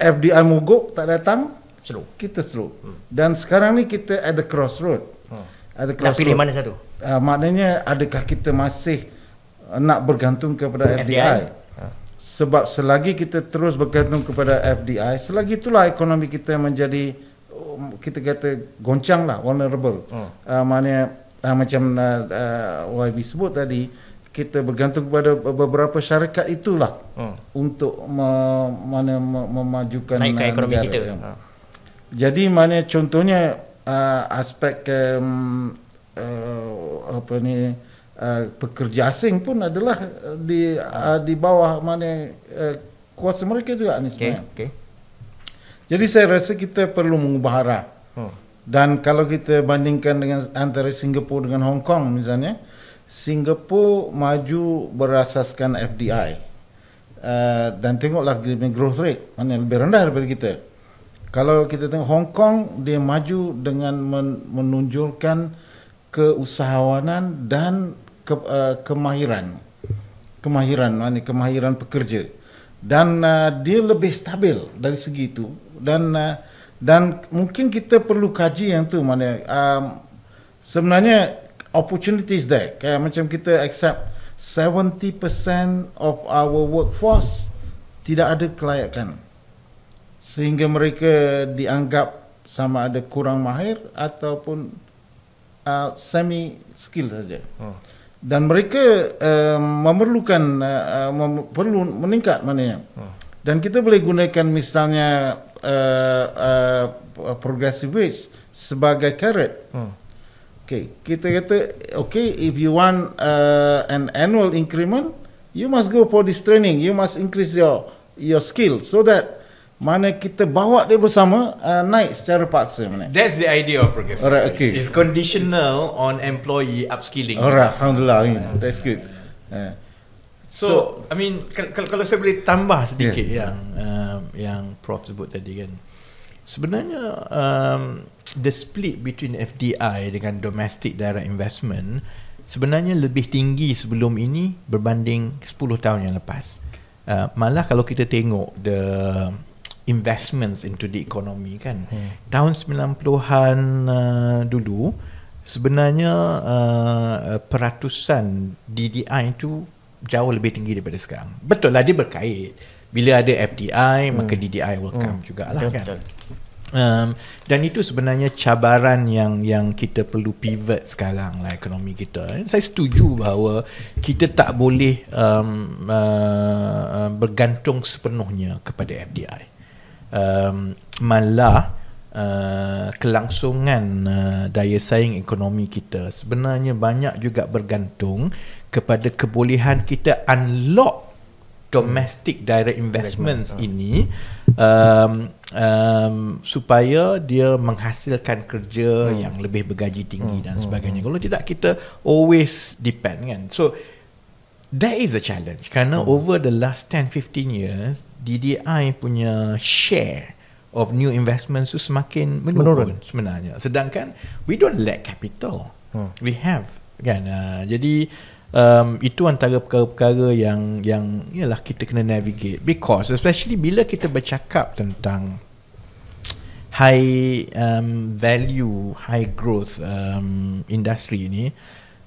FDI mogok tak datang, slow. Kita slow. Hmm. Dan sekarang ni kita at the crossroad. Hmm. At the crossroad. Nak pilih mana satu? Uh, maknanya adakah kita masih eh, nak bergantung kepada FDI? FDI. Ha. Sebab selagi kita terus bergantung kepada FDI, selagi itulah ekonomi kita menjadi um, kita kata goncang lah, vulnerable. Hmm. Uh, maknanya uh, macam uh, YB sebut tadi, kita bergantung kepada beberapa syarikat itulah hmm. untuk me, mana, me, memajukan Naikkan ekonomi kita. Yang. Hmm. Ha jadi mana contohnya uh, aspek ke um, uh, apa ni uh, pekerja asing pun adalah eh, di uh, di bawah mana uh, kuasa mereka juga ni sebenarnya. Okay. Jadi saya rasa kita perlu mengubah arah. Hmm. Dan kalau kita bandingkan dengan antara Singapura dengan Hong Kong misalnya, Singapura maju berasaskan FDI. Uh, dan tengoklah growth rate mana lebih rendah daripada kita. Kalau kita tengok Hong Kong dia maju dengan men- menunjukkan keusahawanan dan ke- uh, kemahiran. Kemahiran mana kemahiran pekerja. Dan uh, dia lebih stabil dari segi itu dan uh, dan mungkin kita perlu kaji yang tu mana um, sebenarnya opportunities there kayak macam kita accept 70% of our workforce tidak ada kelayakan sehingga mereka dianggap sama ada kurang mahir ataupun uh, semi skill saja. Oh. Dan mereka uh, memerlukan uh, mem- perlu meningkat mananya. Oh. Hmm. Dan kita boleh gunakan misalnya uh, uh, progressive wage sebagai carrot. Oh. Okay, kita kata okay if you want uh, an annual increment, you must go for this training. You must increase your your skill so that mana kita bawa dia bersama uh, naik secara paksa mana? That's the idea of progressive. Alright, okay. It's conditional on employee upskilling. Alright, alhamdulillah. Yeah. That's good. Yeah. Uh, so, so, I mean, kalau kalau saya boleh tambah sedikit yeah. yang um, yang Prof sebut tadi kan, sebenarnya um, the split between FDI dengan domestic direct investment sebenarnya lebih tinggi sebelum ini berbanding 10 tahun yang lepas. Uh, malah kalau kita tengok the investments into the economy kan. Hmm. Tahun 90-an uh, dulu sebenarnya uh, uh peratusan DDI itu jauh lebih tinggi daripada sekarang. Betul lah dia berkait. Bila ada FDI hmm. maka DDI will hmm. come hmm. jugalah betul, kan. Um, dan itu sebenarnya cabaran yang yang kita perlu pivot sekarang lah ekonomi kita. Saya setuju bahawa kita tak boleh um, uh, uh bergantung sepenuhnya kepada FDI um, malah uh, kelangsungan uh, daya saing ekonomi kita sebenarnya banyak juga bergantung kepada kebolehan kita unlock domestic direct investments hmm. ini um, um, supaya dia menghasilkan kerja hmm. yang lebih bergaji tinggi hmm. dan hmm, sebagainya. Hmm. Kalau tidak kita always depend kan. So that is a challenge Karena hmm. over the last 10 15 years DDI punya share of new investments tu semakin menurun, menurun. sebenarnya sedangkan we don't lack capital hmm. we have kan uh, jadi um, itu antara perkara-perkara yang yang ialah kita kena navigate because especially bila kita bercakap tentang high um, value high growth um, industry ni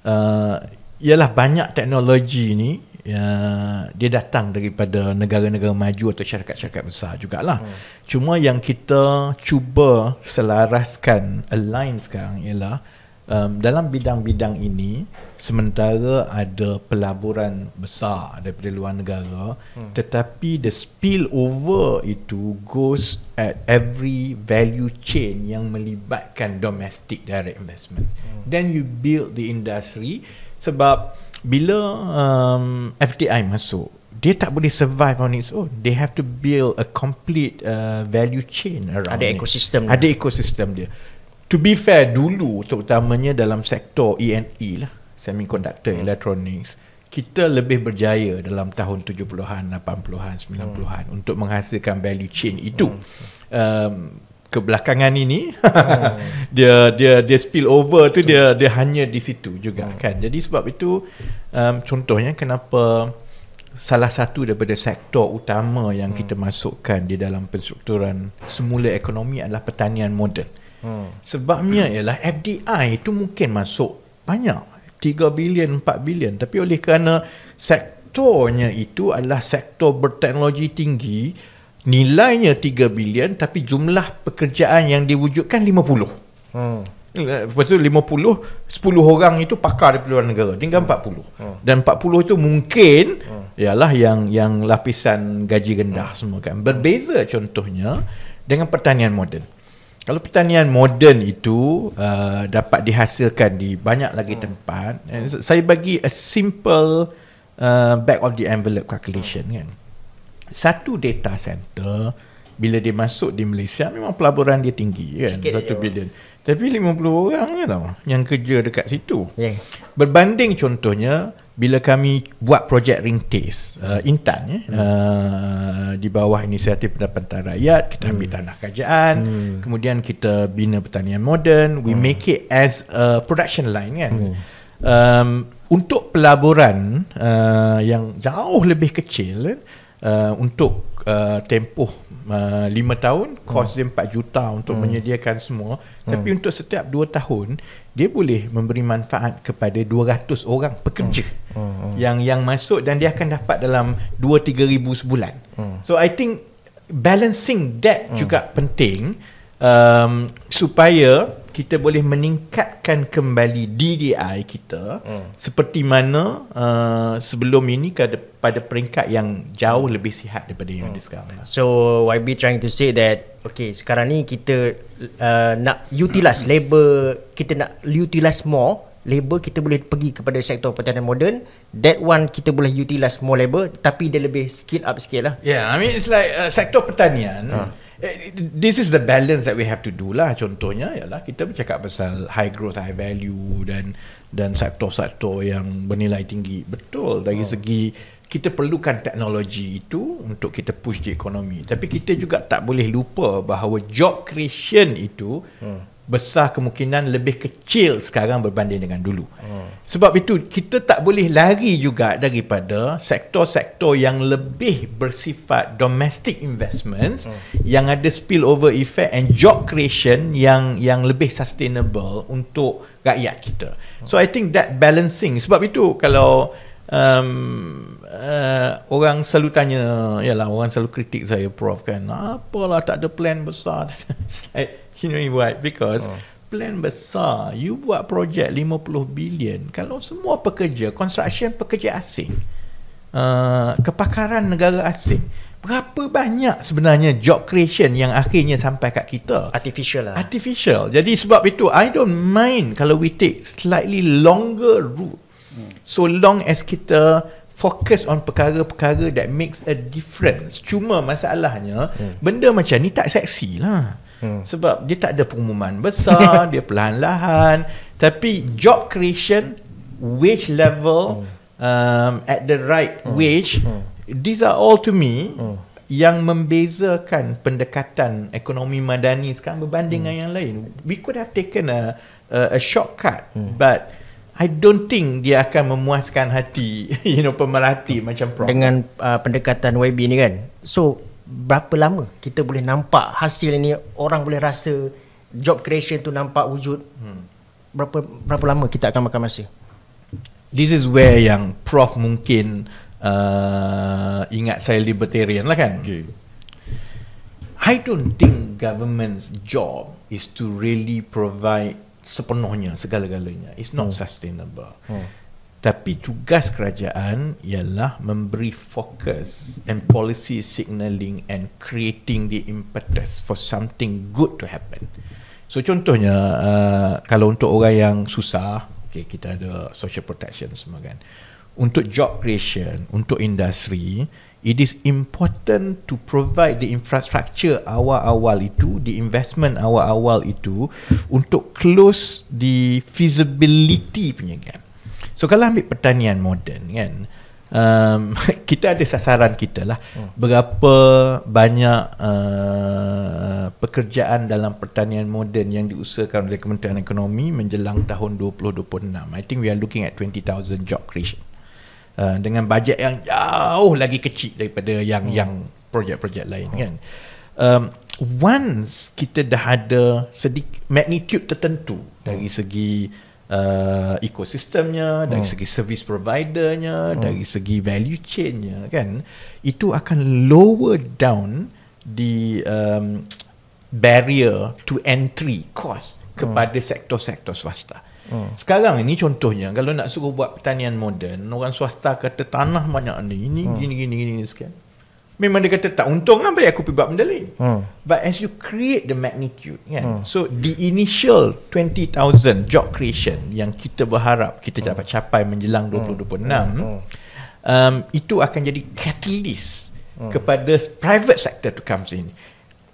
uh, ialah banyak teknologi ni Ya, dia datang daripada negara-negara maju atau syarikat-syarikat besar jugalah. Hmm. Cuma yang kita cuba selaraskan, align sekarang ialah um, dalam bidang-bidang ini, sementara ada pelaburan besar daripada luar negara, hmm. tetapi the spill over itu goes at every value chain yang melibatkan domestic direct investments. Hmm. Then you build the industry, sebab bila um, FDI masuk dia tak boleh survive on its own they have to build a complete uh, value chain around ada ekosistem ada ekosistem dia to be fair dulu terutamanya dalam sektor ENE e lah semiconductor hmm. electronics kita lebih berjaya dalam tahun 70-an 80-an 90-an hmm. untuk menghasilkan value chain itu hmm. um, kebelakangan ini hmm. dia dia dia spill over tu dia dia hanya di situ juga hmm. kan jadi sebab itu um, contohnya kenapa salah satu daripada sektor utama yang hmm. kita masukkan di dalam penstrukturan semula ekonomi adalah pertanian moden hmm. sebabnya ialah FDI itu mungkin masuk banyak 3 bilion 4 bilion tapi oleh kerana sektornya itu adalah sektor berteknologi tinggi nilainya 3 bilion tapi jumlah pekerjaan yang diwujudkan 50. Hmm. Eh, lepas tu 50, 10 orang itu pakar dari luar negara, tinggal hmm. 40. Hmm. Dan 40 itu mungkin hmm. ialah yang yang lapisan gaji rendah hmm. semua kan. Berbeza contohnya dengan pertanian moden. Kalau pertanian moden itu uh, dapat dihasilkan di banyak lagi hmm. tempat, And eh, saya bagi a simple uh, back of the envelope calculation hmm. kan satu data center bila dia masuk di Malaysia memang pelaburan dia tinggi kan satu bilion tapi 50 orang je tau yang kerja dekat situ yeah. berbanding contohnya bila kami buat projek ringtis uh, intan ya hmm. uh, di bawah inisiatif pendapatan rakyat kita ambil hmm. tanah kerajaan hmm. kemudian kita bina pertanian moden we hmm. make it as a production line kan hmm. um untuk pelaburan uh, yang jauh lebih kecil eh, uh, untuk uh, tempoh uh, 5 tahun kos hmm. dia 4 juta untuk hmm. menyediakan semua tapi hmm. untuk setiap 2 tahun dia boleh memberi manfaat kepada 200 orang pekerja hmm. hmm. Hmm. yang yang masuk dan dia akan dapat dalam 2-3 ribu sebulan hmm. so I think balancing that hmm. juga penting um, supaya kita boleh meningkatkan kembali DDI kita hmm. seperti mana uh, sebelum ini kepada pada peringkat yang jauh lebih sihat daripada yang hmm. ada sekarang. So YB trying to say that okay sekarang ni kita uh, nak utilize labor kita nak utilize more labor kita boleh pergi kepada sektor pertanian moden that one kita boleh utilize more labor tapi dia lebih skill up sikit lah. Yeah, I mean it's like uh, sektor pertanian. Hmm this is the balance that we have to do lah contohnya ialah kita bercakap pasal high growth high value dan dan sektor-sektor yang bernilai tinggi betul dari oh. segi kita perlukan teknologi itu untuk kita push di ekonomi tapi kita juga tak boleh lupa bahawa job creation itu hmm besar kemungkinan lebih kecil sekarang berbanding dengan dulu. Hmm. Sebab itu kita tak boleh lari juga daripada sektor-sektor yang lebih bersifat domestic investments hmm. yang ada spillover effect and job creation yang yang lebih sustainable untuk rakyat kita. So I think that balancing sebab itu kalau um, uh, orang selalu tanya yalah orang selalu kritik saya prof kan apalah tak ada plan besar. you know why because oh. plan besar you buat projek 50 bilion kalau semua pekerja construction pekerja asing uh, kepakaran negara asing berapa banyak sebenarnya job creation yang akhirnya sampai kat kita artificial lah artificial jadi sebab itu i don't mind kalau we take slightly longer route hmm. so long as kita focus on perkara-perkara that makes a difference cuma masalahnya hmm. benda macam ni tak seksi lah Hmm. Sebab dia tak ada pengumuman besar, dia perlahan-lahan. Tapi job creation, wage level, hmm. um, at the right hmm. wage, hmm. these are all to me hmm. yang membezakan pendekatan ekonomi madani sekarang berbanding hmm. dengan yang lain. We could have taken a a, a shortcut, hmm. but I don't think dia akan memuaskan hati, you know, pemerhati macam prof. Dengan uh, pendekatan YB ni kan. So, berapa lama kita boleh nampak hasil ini orang boleh rasa job creation tu nampak wujud hmm. berapa berapa lama kita akan makan masa this is where hmm. yang prof mungkin uh, ingat saya libertarian lah kan okay. I don't think government's job is to really provide sepenuhnya segala-galanya it's not hmm. sustainable hmm tapi tugas kerajaan ialah memberi fokus and policy signalling and creating the impetus for something good to happen. So contohnya uh, kalau untuk orang yang susah, okay, kita ada social protection semua kan. Untuk job creation, untuk industri, it is important to provide the infrastructure awal-awal itu, the investment awal-awal itu untuk close the feasibility punya gap. So kalau ambil pertanian moden kan um, Kita ada sasaran kita lah hmm. Berapa banyak uh, pekerjaan dalam pertanian moden Yang diusahakan oleh Kementerian Ekonomi Menjelang tahun 2026 I think we are looking at 20,000 job creation uh, Dengan bajet yang jauh lagi kecil daripada yang hmm. yang projek-projek lain hmm. kan um, Once kita dah ada sedikit magnitude tertentu hmm. Dari segi uh, ekosistemnya dari hmm. segi service providernya hmm. dari segi value chainnya kan itu akan lower down di um, barrier to entry cost hmm. kepada hmm. sektor-sektor swasta Hmm. Sekarang ini contohnya kalau nak suruh buat pertanian moden orang swasta kata tanah banyak ni ini hmm. gini gini gini sekian. Memang dia kata tak untung lah Baik aku pergi buat benda lain hmm. But as you create the magnitude kan, hmm. So the initial 20,000 job creation Yang kita berharap Kita hmm. dapat capai menjelang 2026 hmm. hmm. Hmm. Um, Itu akan jadi catalyst hmm. Kepada private sector to come in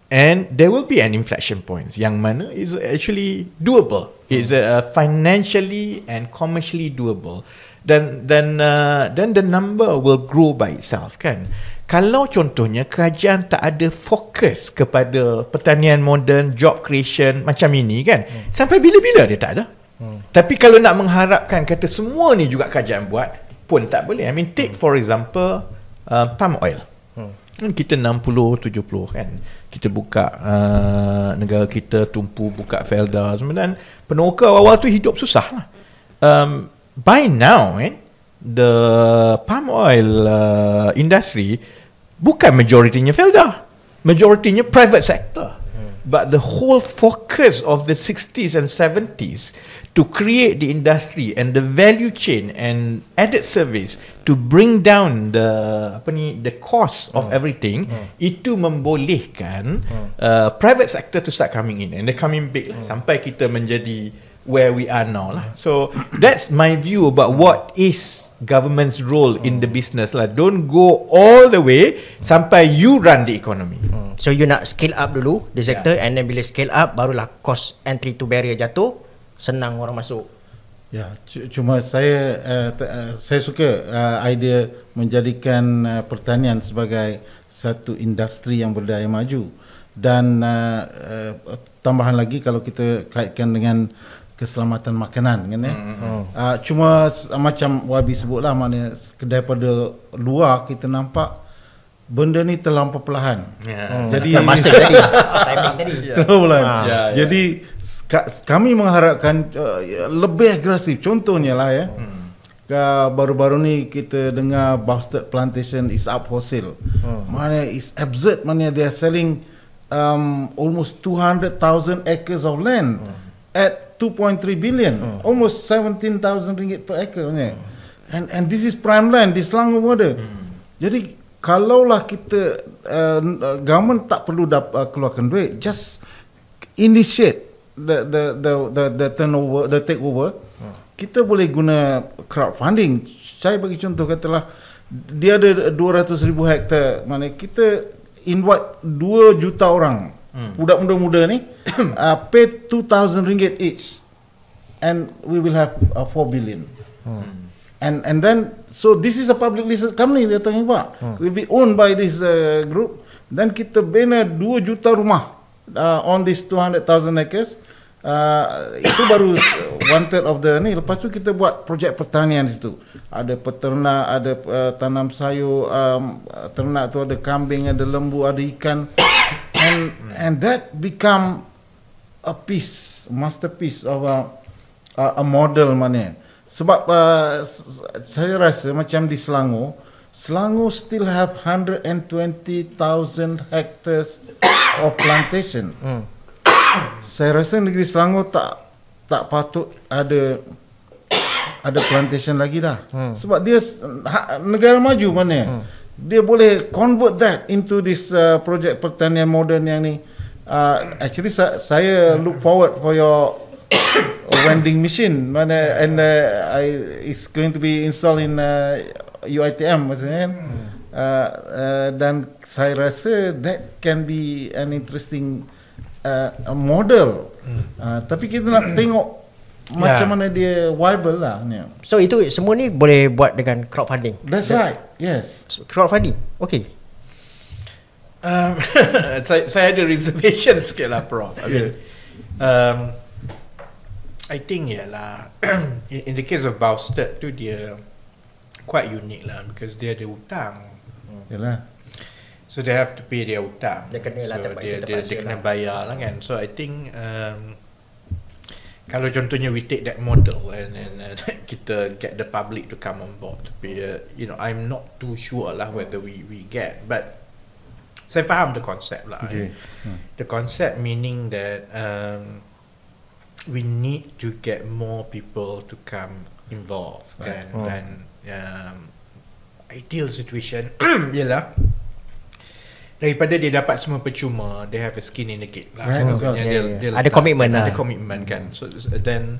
And there will be an inflection point Yang mana is actually doable hmm. Is uh, financially and commercially doable Then, then, uh, then the number will grow by itself kan kalau contohnya kerajaan tak ada fokus kepada pertanian moden, job creation macam ini kan, hmm. sampai bila-bila dia tak ada. Hmm. Tapi kalau nak mengharapkan kata semua ni juga kerajaan buat, pun tak boleh. I mean take for example uh, palm oil. Hmm. Kita 60-70 kan, kita buka uh, negara kita tumpu buka felda dan penoka awal-awal tu hidup susah lah. Um, by now kan, eh, the palm oil uh, industry bukan majoritinya Felda majoritinya private sector hmm. but the whole focus of the 60s and 70s to create the industry and the value chain and added service to bring down the apa ni the cost hmm. of everything hmm. itu membolehkan hmm. uh, private sector to start coming in and they coming big hmm. sampai kita menjadi where we are now lah so that's my view about what is government's role mm. in the business lah. Don't go all the way sampai you run the economy. Mm. So you nak scale up dulu the ya. sector yeah. and then bila scale up barulah cost entry to barrier jatuh senang orang masuk. Ya, yeah. cuma saya uh, uh, saya suka uh, idea menjadikan uh, pertanian sebagai satu industri yang berdaya maju dan uh, uh, tambahan lagi kalau kita kaitkan dengan keselamatan makanan kan ya. Hmm. Uh, cuma ah, macam Wabi sebutlah mana pada luar kita nampak benda ni terlampau perlahan. Ya. Yeah. Oh. Hmm. Jadi masa tadi timing tadi. Yeah. Terlalu yeah, ya, ya. Jadi kami mengharapkan uh, lebih agresif contohnya lah ya. Hmm. baru-baru ni kita dengar Bastard Plantation is up for sale. Hmm. Oh. Mana is absurd mana they are selling um, almost 200,000 acres of land hmm. at 2.3 billion, oh. almost 17,000 ringgit per acre. Oh. And and this is prime land di Selangor Water. Hmm. Jadi kalaulah kita uh, government tak perlu dap, uh, keluarkan duit, just initiate the the the the, the, the turnover, the takeover. Oh. Kita boleh guna crowdfunding. Saya bagi contoh katalah dia ada 200,000 hektar. Mana kita invite 2 juta orang. Hmm. budak muda-muda ni uh, pay 2000 ringgit each and we will have a uh, 4 billion hmm. and and then so this is a public listed company we are talking about hmm. will be owned by this uh, group then kita bina 2 juta rumah uh, on this 200000 acres Uh, itu baru uh, one third of the ni lepas tu kita buat projek pertanian di situ ada peternak ada uh, tanam sayur um, uh, ternak tu ada kambing ada lembu ada ikan and mm. and that become a piece masterpiece of a a, a model mana sebab uh, saya rasa macam di Selangor Selangor still have 120,000 hectares of plantation mm. saya rasa negeri Selangor tak tak patut ada ada plantation lagi dah hmm. sebab dia ha, negara maju mana hmm dia boleh convert that into this uh, project pertanian moden yang ni uh, actually sa- saya look forward for your vending machine mana and uh, I is going to be installed in uh, UiTM maksudnya kan? hmm. uh, uh, dan saya rasa that can be an interesting uh, model hmm. uh, tapi kita nak tengok macam ya. mana dia viable lah ni. So itu semua ni boleh buat dengan crowdfunding. That's yeah. right. Yes. So, crowdfunding. Okay. Um, saya, saya ada reservation sikit lah Prof. Okay. Um, I think ya lah in, in, the case of Bousted tu dia quite unique lah because dia ada hutang. Yalah. So they have to pay their hutang. Dia kena lah so tempat dia, dia, dia kena lah. bayar lah kan. So I think um, kalau contohnya we take that model and then uh, kita get the public to come on board tapi uh, you know I'm not too sure lah whether we we get but saya faham the concept lah okay. Hmm. the concept meaning that um, we need to get more people to come involved right. kan oh. dan um, ideal situation ialah daripada dia dapat semua percuma they have a skin in the kid lah right, so, yeah, yeah. Dia, dia ada commitment lah ada komitmen kan so then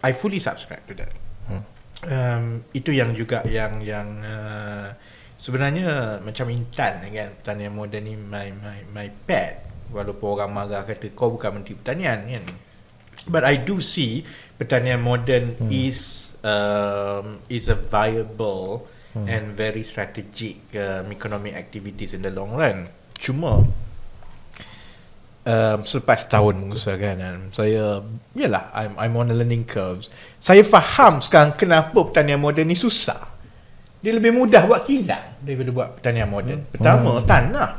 I fully subscribe to that hmm. um, itu yang juga yang yang uh, sebenarnya macam Intan lah kan pertanian moden ni my my my pet walaupun orang marah kata kau bukan menteri pertanian kan but I do see pertanian moden hmm. is um, is a viable hmm. and very strategic um, economic activities in the long run. Cuma um, selepas tahun mengusah kan, kan saya yalah I'm, I'm on a learning curve. Saya faham sekarang kenapa pertanian moden ni susah. Dia lebih mudah buat kilang daripada buat pertanian moden. Hmm. Pertama hmm. tanah.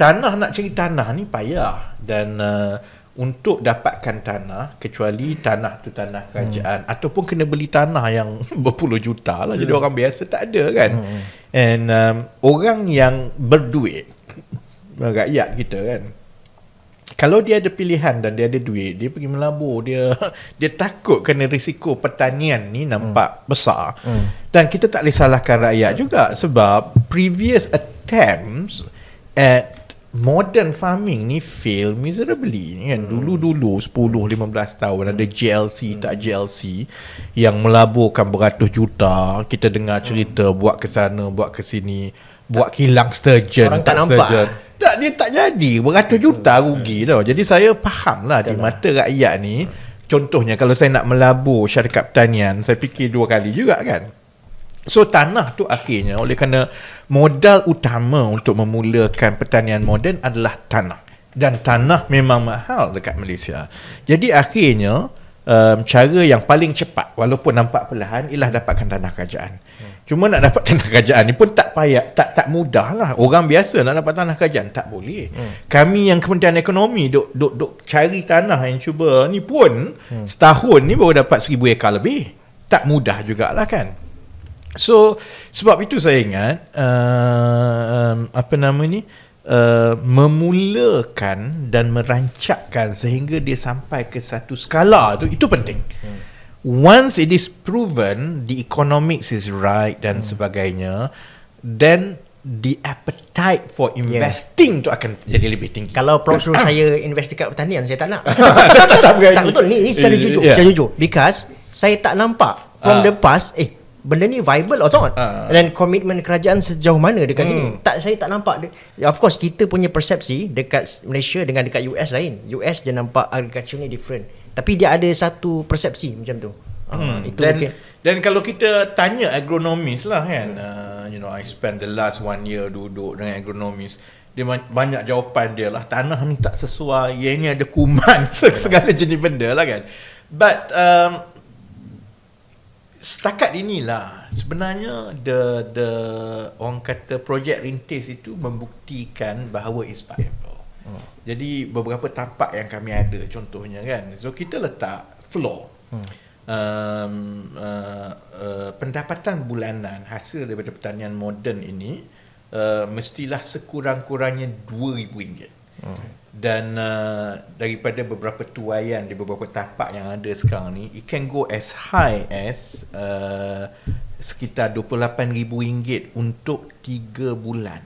Tanah nak cari tanah ni payah dan uh, untuk dapatkan tanah kecuali tanah tu tanah kerajaan hmm. ataupun kena beli tanah yang berpuluh juta lah jadi hmm. orang biasa tak ada kan hmm. hmm. and um, orang yang berduit rakyat kita kan kalau dia ada pilihan dan dia ada duit dia pergi melabur dia dia takut kena risiko pertanian ni nampak hmm. besar hmm. dan kita tak boleh salahkan rakyat juga sebab previous attempts at modern farming ni fail miserably kan hmm. dulu-dulu 10 15 tahun ada GLC hmm. tak GLC yang melaburkan beratus juta kita dengar hmm. cerita buat ke sana buat ke sini buat kilang sturgeon Orang tak, tak nampak sturgeon. tak dia tak jadi beratus juta rugi tau jadi saya lah di mata rakyat ni contohnya kalau saya nak melabur syarikat pertanian saya fikir dua kali juga kan So tanah tu akhirnya oleh kerana modal utama untuk memulakan pertanian moden adalah tanah. Dan tanah memang mahal dekat Malaysia. Jadi akhirnya um, cara yang paling cepat walaupun nampak perlahan ialah dapatkan tanah kerajaan. Cuma nak dapat tanah kerajaan ni pun tak payah, tak tak mudah lah. Orang biasa nak dapat tanah kerajaan, tak boleh. Hmm. Kami yang Kementerian Ekonomi duk, duk, duk cari tanah yang cuba ni pun hmm. setahun ni baru dapat seribu ekar lebih. Tak mudah jugalah kan. So sebab itu saya ingat uh, um, apa nama ni uh, memulakan dan merancakkan sehingga dia sampai ke satu skala tu itu penting. Hmm. Once it is proven the economics is right dan hmm. sebagainya then the appetite for investing yeah. tu akan jadi lebih tinggi. Kalau prof suruh ah. saya invest dekat pertanian saya tak nak. tak, betul ni, ni secara eh, jujur, yeah. secara jujur because saya tak nampak from uh. the past eh benda ni viable atau not ah. dan uh. komitmen kerajaan sejauh mana dekat hmm. sini tak saya tak nampak of course kita punya persepsi dekat Malaysia dengan dekat US lain US dia nampak agriculture ni different tapi dia ada satu persepsi macam tu ah, hmm. dan dan kalau kita tanya agronomis lah kan hmm. uh, you know I spend the last one year duduk dengan agronomis dia banyak jawapan dia lah tanah ni tak sesuai ianya ada kuman segala jenis benda lah kan but um, setakat inilah sebenarnya the the orang kata projek rintis itu membuktikan bahawa is possible. Oh. Hmm. Jadi beberapa tapak yang kami ada contohnya kan. So kita letak floor. Hmm. Um, uh, uh, pendapatan bulanan hasil daripada pertanian moden ini uh, mestilah sekurang-kurangnya RM2000. Hmm. Dan uh, daripada beberapa tuayan di beberapa tapak yang ada sekarang ni, it can go as high as uh, sekitar rm ringgit untuk 3 bulan.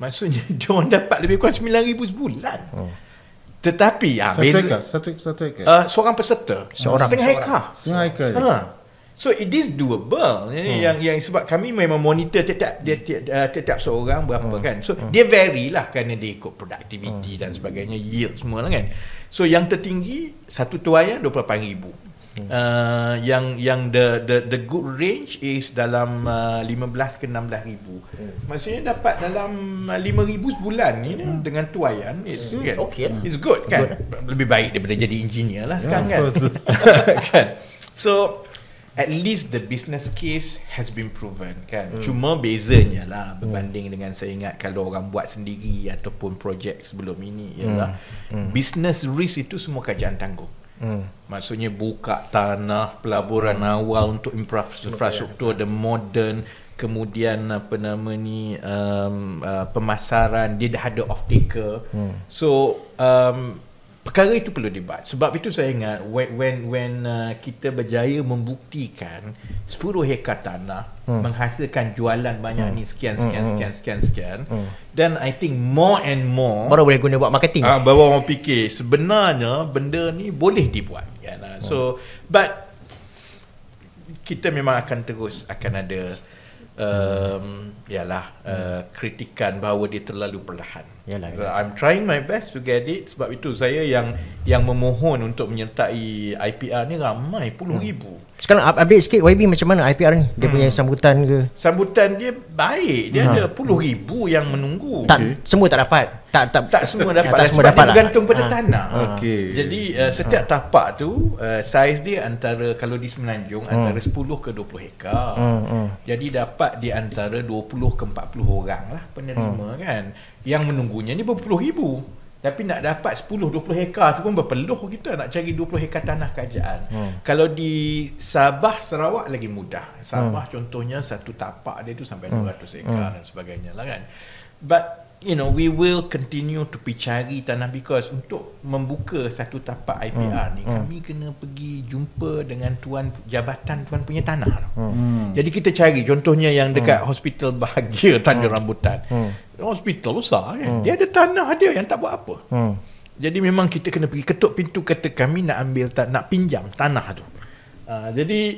Maksudnya, diorang dapat lebih kurang RM9,000 sebulan. Oh. Tetapi, ya, satu beza, satu, satu ekor. Uh, seorang peserta, seorang, setengah ekor. Setengah ekor. Setengah ha. ekor. Setengah ekor. Setengah ekor. Setengah So it is doable eh, hmm. yang yang sebab kami memang monitor tetap dia hmm. tetap uh, eh, seorang berapa hmm. kan. So hmm. dia vary lah kerana dia ikut productivity hmm. dan sebagainya yield semua lah kan. So yang tertinggi satu tuayan 28000. Hmm. Uh, yang yang the the the good range is dalam uh, 15 ke 16000. Hmm. Maksudnya dapat dalam uh, 5000 sebulan ni hmm. dengan tuayan is hmm. kan? okay. Hmm. It's good kan. Good. Lah. Lebih baik daripada jadi engineer lah sekarang hmm. kan. kan. So at least the business case has been proven kan hmm. cuma bezanya lah hmm. berbanding hmm. dengan saya ingat kalau orang buat sendiri ataupun projek sebelum ini ialah ya hmm. hmm. business risk itu semua kajian tanggung. hmm. maksudnya buka tanah pelaburan hmm. awal untuk infrastruktur ya, ya. the modern kemudian apa nama ni um, uh, pemasaran dia dah ada off taker hmm. so um, perkara itu perlu debat sebab itu saya ingat when when, when uh, kita berjaya membuktikan 10 hektar tanah hmm. menghasilkan jualan banyak hmm. ni sekian hmm, sekian hmm, hmm. sekian sekian sekian hmm. then i think more and more baru boleh guna buat marketing ah uh, baru orang fikir sebenarnya benda ni boleh dibuat kan? so hmm. but kita memang akan terus akan ada um, ialah uh, kritikan bahawa dia terlalu perlahan. Yalah, so, I'm trying my best to get it sebab itu saya yang yang memohon untuk menyertai IPR ni ramai puluh hmm. ribu sekarang update sikit YB macam mana IPR ni dia hmm. punya sambutan ke sambutan dia baik dia hmm. ada puluh ribu yang menunggu tak okay. semua tak dapat tak tak tak semua dapat tak, tak semua dapat lah. bergantung pada ha. tanah ha. Ah. okey jadi uh, setiap ha. tapak tu uh, saiz dia antara kalau di semenanjung hmm. antara 10 ke 20 hektar hmm, hmm. jadi dapat di antara 20 ke 40 orang lah penerima hmm. kan yang menunggunya ni berpuluh ribu tapi nak dapat 10 20 hektar tu pun berpeluh kita nak cari 20 hektar tanah kerajaan. Hmm. Kalau di Sabah Sarawak lagi mudah. Sabah hmm. contohnya satu tapak dia tu sampai 200 hmm. hektar hmm. dan sebagainya lah kan. But you know we will continue to pergi cari tanah because untuk membuka satu tapak IPR hmm. ni hmm. kami kena pergi jumpa dengan tuan jabatan tuan punya tanah. Hmm. hmm. Jadi kita cari contohnya yang dekat hmm. hospital Bahagia Tanjung hmm. Rambutan. Hmm. Hospital besar kan. Hmm. Dia ada tanah dia yang tak buat apa. Hmm. Jadi memang kita kena pergi ketuk pintu kata kami nak ambil nak pinjam tanah tu. Uh, jadi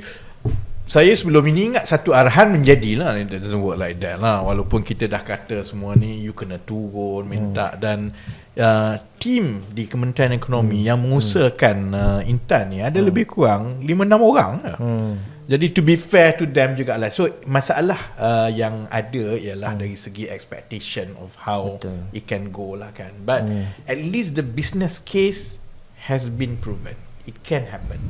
saya sebelum ini ingat satu arahan menjadi lah. it doesn't work like that lah walaupun kita dah kata semua ni you kena turun minta hmm. dan uh, team di Kementerian Ekonomi hmm. yang hmm. mengusahakan uh, Intan ni ada hmm. lebih kurang 5 6 orang lah. hmm. jadi to be fair to them juga lah so masalah uh, yang ada ialah hmm. dari segi expectation of how Betul. it can go lah kan but hmm. at least the business case has been proven it can happen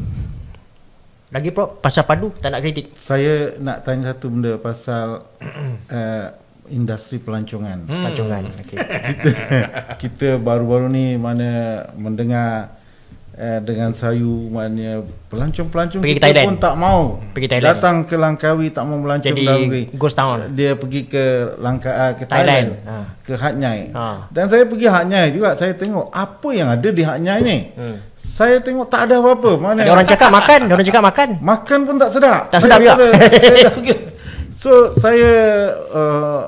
lagi Prof pasal padu tak nak kritik. Saya nak tanya satu benda pasal uh, industri pelancongan. Hmm. Pelancongan. Okay. kita baru-baru ni mana mendengar eh, dengan sayu maknanya pelancong-pelancong kita Thailand. pun tak mau pergi Thailand. Datang ke Langkawi tak mau melancong Jadi, Langkawi. Ghost town. Dia pergi ke Langkawi ah, ke Thailand, Thailand. Ha. ke Hat Nyai. Ha. Dan saya pergi Hat Nyai juga saya tengok apa yang ada di Hat Nyai ni. Hmm. Saya tengok tak ada apa-apa. Mana orang cakap makan, orang cakap makan. Makan pun tak sedap. Tak sedap juga. so saya uh,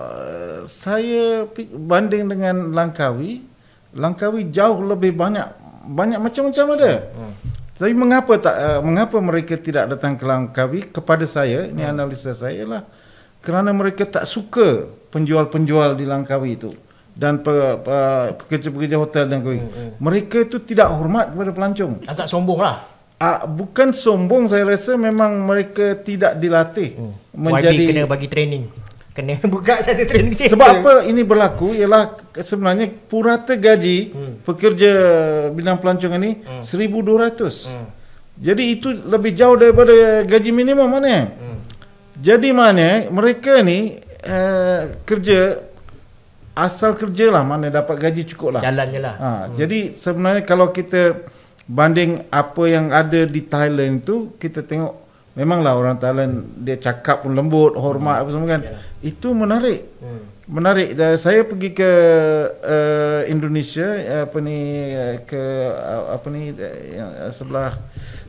saya banding dengan Langkawi Langkawi jauh lebih banyak banyak macam-macam ada. Hmm. hmm. Tapi mengapa tak uh, mengapa mereka tidak datang ke Langkawi kepada saya? Ini hmm. analisa saya lah. Kerana mereka tak suka penjual-penjual di Langkawi itu dan pe, pe, pekerja-pekerja hotel dan Langkawi. Hmm, hmm. Mereka itu tidak hormat kepada pelancong. Agak sombong lah. Uh, bukan sombong saya rasa memang mereka tidak dilatih hmm. menjadi YB kena bagi training kena buka satu training center. Sebab apa ini berlaku ialah sebenarnya purata gaji hmm. pekerja bidang pelancongan ini hmm. 1200. Hmm. Jadi itu lebih jauh daripada gaji minimum mana? Hmm. Jadi mana mereka ni uh, kerja asal kerja lah mana dapat gaji cukup lah. Jalan Jalannya lah. Ha, hmm. Jadi sebenarnya kalau kita banding apa yang ada di Thailand tu kita tengok Memanglah orang Thailand dia cakap pun lembut, hormat hmm. apa semua kan. Yeah. Itu menarik. Hmm. Menarik. Saya pergi ke uh, Indonesia apa ni eh, ke eh, apa ni sebelah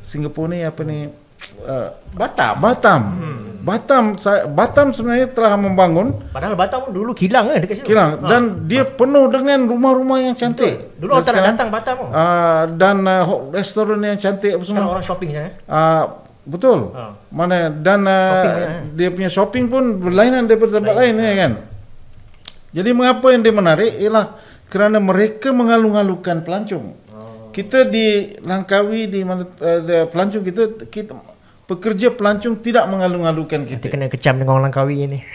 Singapura ni apa ni uh, Batam. Batam. Hmm. Batam saya Batam sebenarnya telah membangun padahal Batam dulu kilang kan dekat situ. Kilang ha. dan dia ha. penuh dengan rumah-rumah yang cantik. Betul. Dulu orang datang Batam. Uh, dan uh, restoran yang cantik apa semua. Sekarang orang shopping sana. Uh, Betul. Ha. Mana dan uh, shopping, eh. dia punya shopping pun berlainan daripada tempat lain, lain ha. ya kan. Jadi mengapa yang dia menarik ialah kerana mereka mengalung-alungkan pelancong. Ha. Kita di Langkawi di mana uh, pelancong kita kita pekerja pelancong tidak mengalung-alungkan kita. Nanti kena kecam dengan orang Langkawi ini.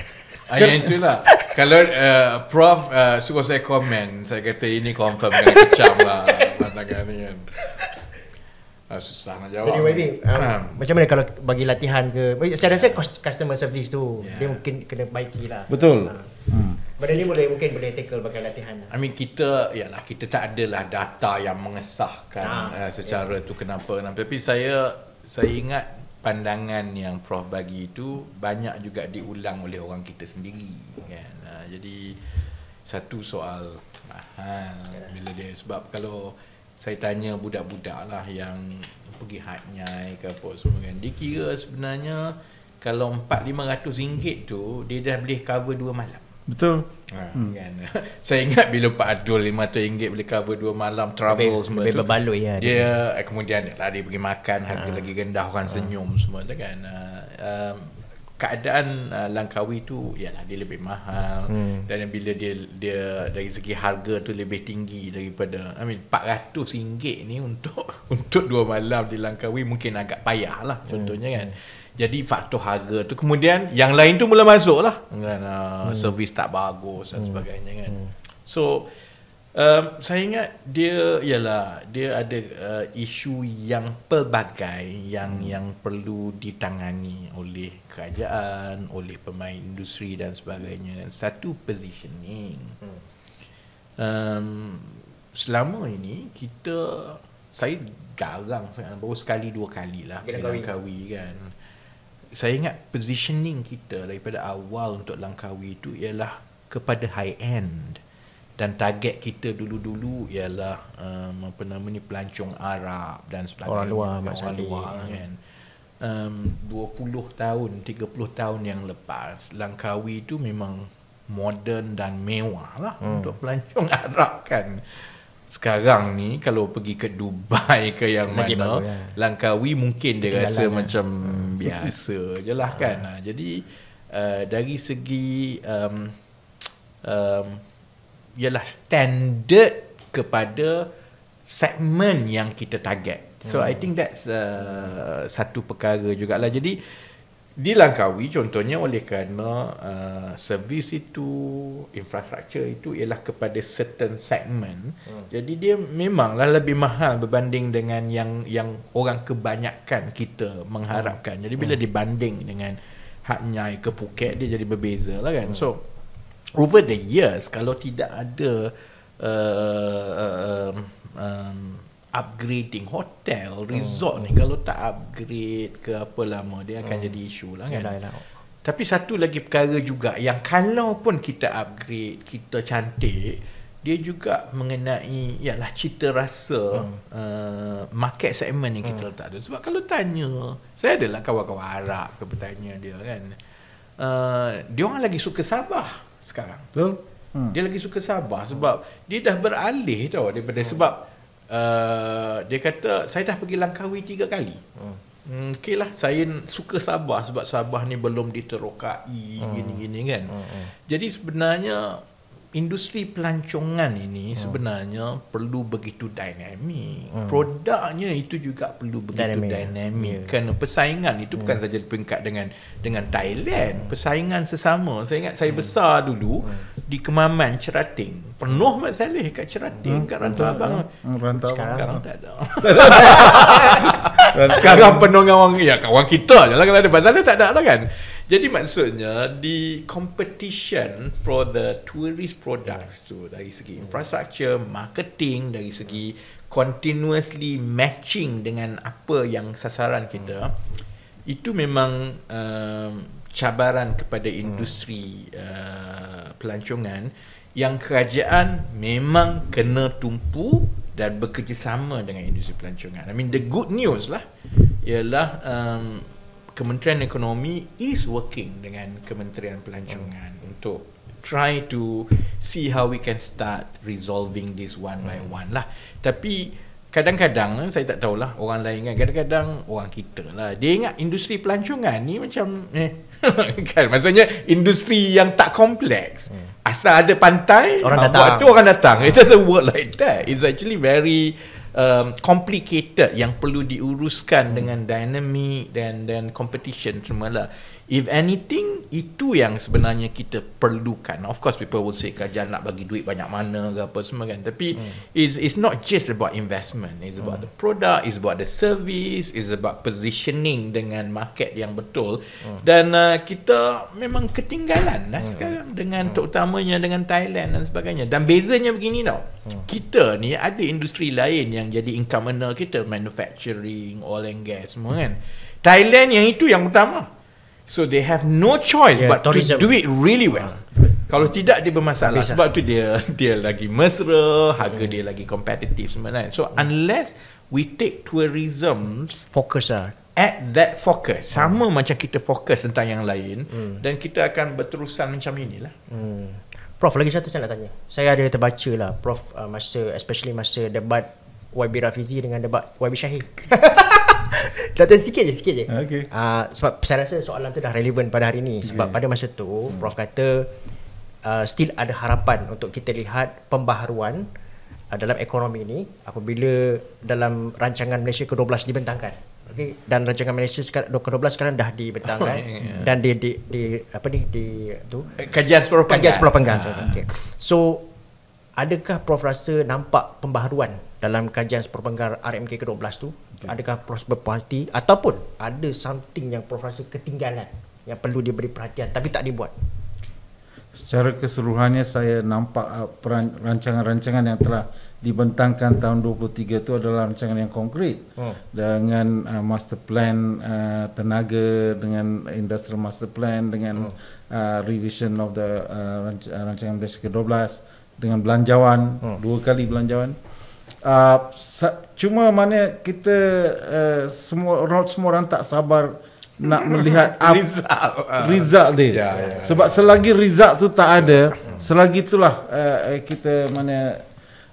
Ah, yang itulah. Kalau uh, Prof uh, suka saya komen, saya kata ini confirm kena kecam lah. Mata Ah, susah nak jawab. Jadi maybe um, ha. macam mana kalau bagi latihan ke saya rasa customer service tu yeah. dia mungkin kena baiki lah. Betul. Ha. Hmm. Benda ni boleh mungkin boleh tackle bagi latihan. Lah. I mean kita lah kita tak adalah data yang mengesahkan ha. uh, secara yeah. tu kenapa kenapa tapi saya saya ingat pandangan yang prof bagi itu banyak juga diulang oleh orang kita sendiri kan. Uh, jadi satu soal mahal ha, bila dia sebab kalau saya tanya budak-budak lah yang pergi hatnyai ke apa semua kan. Dia kira sebenarnya kalau RM4-500 tu, dia dah boleh cover 2 malam. Betul. Ha, hmm. kan? saya ingat bila RM4-500 boleh cover 2 malam, travel lebih, semua lebih tu. ya. Dia, dia. Eh, kemudian lah, dia pergi makan, harga ha. lagi rendah, orang ha. senyum semua tu kan. Uh, keadaan uh, Langkawi tu ya lah dia lebih mahal hmm. dan bila dia dia dari segi harga tu lebih tinggi daripada I mean RM400 ni untuk untuk dua malam di Langkawi mungkin agak payah lah hmm. contohnya kan jadi faktor harga tu kemudian yang lain tu mula masuk lah kan uh, hmm. servis tak bagus dan hmm. sebagainya kan hmm. so Um, saya ingat dia ialah dia ada uh, isu yang pelbagai yang hmm. yang perlu ditangani oleh kerajaan, oleh pemain industri dan sebagainya. Satu positioning. Hmm. Um, selama ini kita saya garang sangat baru sekali dua kalilah Langkawi. Langkawi kan. Saya ingat positioning kita daripada awal untuk Langkawi itu ialah kepada high end. Hmm dan target kita dulu-dulu ialah um, apa nama ni pelancong Arab dan sebagainya orang luar orang luar kan, kan. um, 20 tahun 30 tahun yang lepas Langkawi tu memang modern dan mewah lah hmm. untuk pelancong Arab kan sekarang ni kalau pergi ke Dubai ke yang Lagi mana bagus, ya. Langkawi mungkin dia Kedalam rasa ya. macam hmm. biasa je lah kan ha. jadi uh, dari segi um, um, ialah standard kepada segmen yang kita target. So hmm. I think that's uh, satu perkara juga lah. Jadi di Langkawi contohnya oleh kerana uh, servis itu infrastruktur itu ialah kepada certain segment. Hmm. Jadi dia memanglah lebih mahal berbanding dengan yang yang orang kebanyakan kita mengharapkan. Jadi bila hmm. dibanding dengan hak Nyai ke Phuket dia jadi berbeza lah kan. Hmm. So over the years kalau tidak ada uh, uh um, um, upgrading hotel hmm. resort hmm. ni kalau tak upgrade ke apa lama dia akan hmm. jadi isu lah kan yalah, yalah. tapi satu lagi perkara juga yang kalau pun kita upgrade kita cantik dia juga mengenai ialah cita rasa hmm. uh, market segment yang kita hmm. letak tu sebab kalau tanya saya adalah kawan-kawan Arab ke bertanya dia kan uh, dia orang lagi suka Sabah sekarang. Betul? Hmm. Dia lagi suka Sabah sebab dia dah beralih tau daripada hmm. sebab uh, dia kata saya dah pergi Langkawi tiga kali. Hmm. hmm okay lah saya suka Sabah sebab Sabah ni belum diterokai hmm. gini-gini kan. Hmm. hmm. Jadi sebenarnya industri pelancongan ini hmm. sebenarnya perlu begitu dinamik. Hmm. Produknya itu juga perlu begitu dynamic. dinamik. Yeah. Kerana persaingan itu yeah. bukan hmm. saja di peringkat dengan dengan Thailand. Hmm. Persaingan sesama. Saya ingat saya hmm. besar dulu hmm. di Kemaman, Cerating. Penuh Mat Saleh kat Cerating, hmm. kat Rantau hmm. Abang. Hmm. Rantau Sekarang abang. tak ada. Sekarang penuh dengan orang, ya kawan kita je lah kalau ada. Mat Saleh tak ada lah kan. Jadi maksudnya di competition for the tourist products tu dari segi hmm. infrastructure, marketing dari segi continuously matching dengan apa yang sasaran kita hmm. itu memang um, cabaran kepada hmm. industri uh, pelancongan yang kerajaan memang kena tumpu dan bekerjasama dengan industri pelancongan. I mean the good news lah ialah um, Kementerian Ekonomi is working dengan Kementerian Pelancongan mm. untuk try to see how we can start resolving this one mm. by hmm. one lah. Tapi kadang-kadang eh, saya tak tahulah orang lain kan kadang-kadang orang kita lah dia ingat industri pelancongan ni macam eh kan maksudnya industri yang tak kompleks mm. asal ada pantai orang ah, datang tu orang datang it doesn't work like that it's actually very um, complicated yang perlu diuruskan hmm. dengan dynamic dan dan competition semualah If anything Itu yang sebenarnya kita perlukan Of course people will say Kajian nak bagi duit banyak mana ke apa semua kan Tapi hmm. it's, it's not just about investment It's about hmm. the product It's about the service It's about positioning Dengan market yang betul hmm. Dan uh, kita memang ketinggalan lah hmm. sekarang Dengan hmm. terutamanya dengan Thailand dan sebagainya Dan bezanya begini tau hmm. Kita ni ada industri lain Yang jadi income earner kita Manufacturing, oil and gas semua kan Thailand yang itu yang utama So they have no choice yeah, but to do it really well. Ah, Kalau tidak dia bermasalah Habis lah. sebab tu dia dia lagi mesra, harga hmm. dia lagi competitive sebenarnya. Kan. So hmm. unless we take tourism focus ah, at that focus hmm. sama macam kita fokus tentang yang lain hmm. dan kita akan berterusan macam inilah. Hmm. Prof lagi satu saya nak tanya. Saya ada terbaca lah Prof uh, masa especially masa debat YB Rafizi dengan debat YB Syahir. Datang sikit je, sikit je. Ah, okay. Uh, ah, sebab saya rasa soalan tu dah relevan pada hari ni. Sebab okay. pada masa tu, hmm. Prof kata uh, still ada harapan untuk kita lihat pembaharuan uh, dalam ekonomi ni apabila dalam rancangan Malaysia ke-12 dibentangkan. Okay. Dan rancangan Malaysia sekarang, ke-12 sekarang dah dibentangkan oh, yeah. Ya, ya. dan di, di, di, apa ni, di tu? Kajian sepuluh penggal. Kajian sepuluh penggal. Ah. Okay. So, adakah Prof rasa nampak pembaharuan dalam kajian sepuluh penggal RMK ke-12 tu okay. adakah prosper party ataupun ada something yang prof rasa ketinggalan yang perlu diberi perhatian tapi tak dibuat secara keseluruhannya saya nampak uh, peran, rancangan-rancangan yang telah dibentangkan tahun 23 itu adalah rancangan yang konkret oh. dengan uh, master plan uh, tenaga dengan industrial master plan dengan oh. uh, revision of the uh, ranc- uh, rancangan Malaysia ke-12 dengan belanjawan oh. dua kali belanjawan uh, Cuma mana kita uh, semua orang semua orang tak sabar nak melihat up, result ah. result dia. Yeah, yeah, ya. Sebab yeah. selagi result tu tak ada, selagi itulah uh, kita mana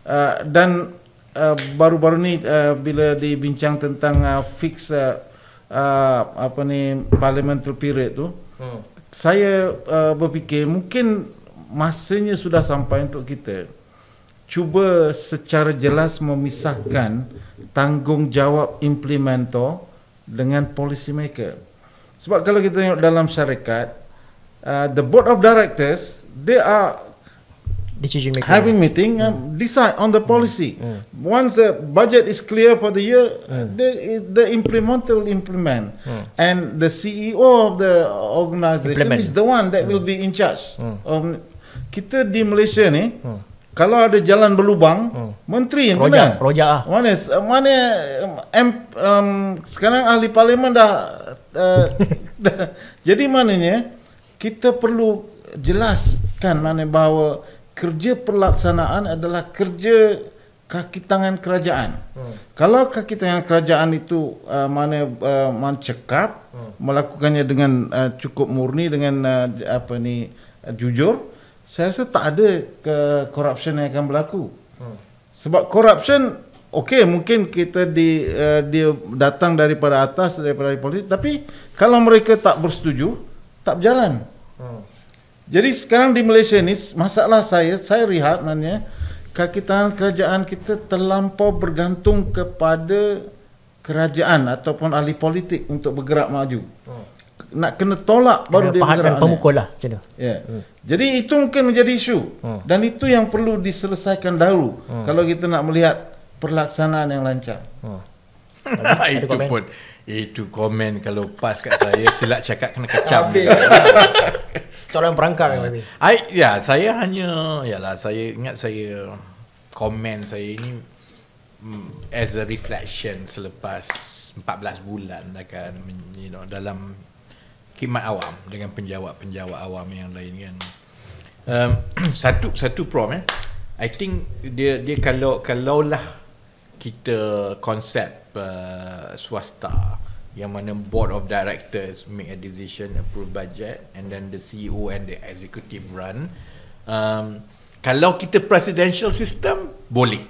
uh, dan uh, baru-baru ni uh, bila dibincang tentang uh, fix uh, apa ni parliamentary period tu. Hmm. Saya uh, berfikir mungkin masanya sudah sampai untuk kita cuba secara jelas memisahkan tanggungjawab implementor dengan policy maker. Sebab kalau kita tengok dalam syarikat, uh, the board of directors, they are decision maker. Having meeting mm. decide on the policy. Mm. Once the budget is clear for the year, mm. the the implementer will implement mm. and the CEO of the organisation is the one that mm. will hmm. be in charge. Mm. Um, kita di Malaysia ni mm kalau ada jalan berlubang, hmm. menteri yang rojak, kena. Rojak lah. Mana, mana M, um, sekarang ahli parlimen dah, uh, dah, jadi mananya, kita perlu jelaskan mana bahawa kerja pelaksanaan adalah kerja kaki tangan kerajaan. Hmm. Kalau kaki tangan kerajaan itu uh, mana uh, mencekap, hmm. melakukannya dengan uh, cukup murni, dengan uh, apa ni, uh, jujur, hmm saya rasa tak ada ke corruption yang akan berlaku. Hmm. Sebab korupsi, okey mungkin kita di uh, dia datang daripada atas daripada politik tapi kalau mereka tak bersetuju tak berjalan. Hmm. Jadi sekarang di Malaysia ni masalah saya saya lihat maknanya kaki tangan kerajaan kita terlampau bergantung kepada kerajaan ataupun ahli politik untuk bergerak maju. Hmm nak kena tolak kena baru dia bergerak. Kena pemukul lah macam tu. Ya. Yeah. Hmm. Jadi itu mungkin menjadi isu. Hmm. Dan itu yang perlu diselesaikan dahulu. Hmm. Kalau kita nak melihat perlaksanaan yang lancar. Hmm. itu komen? pun. Itu komen kalau pas kat saya silap cakap kena kecam. Soalan perangkar yang lebih. Ah, ya, saya hanya, yalah, saya ingat saya komen saya ini mm, as a reflection selepas 14 bulan akan lah you know dalam khidmat awam dengan penjawat-penjawat awam yang lain kan. Um, satu satu prom eh. I think dia dia kalau kalau lah kita konsep uh, eh, swasta yang mana board of directors make a decision approve budget and then the CEO and the executive run um, kalau kita presidential system boleh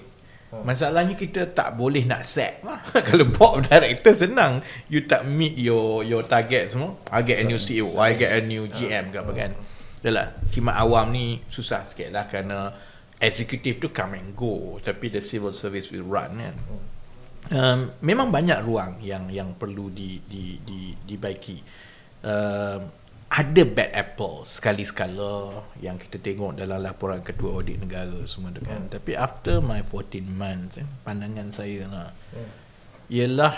Hmm. Masalahnya kita tak boleh nak set Kalau board director senang You tak meet your your target semua I get a new CEO, I get a new GM hmm. ke apa kan hmm. Yalah, cimat awam ni susah sikit lah Kerana executive tu come and go Tapi the civil service will run kan um, Memang banyak ruang yang yang perlu di di di dibaiki um, ada bad apple sekali sekala yang kita tengok dalam laporan kedua audit negara semua tu kan. Hmm. Tapi after my 14 months, eh, pandangan saya lah, hmm. ialah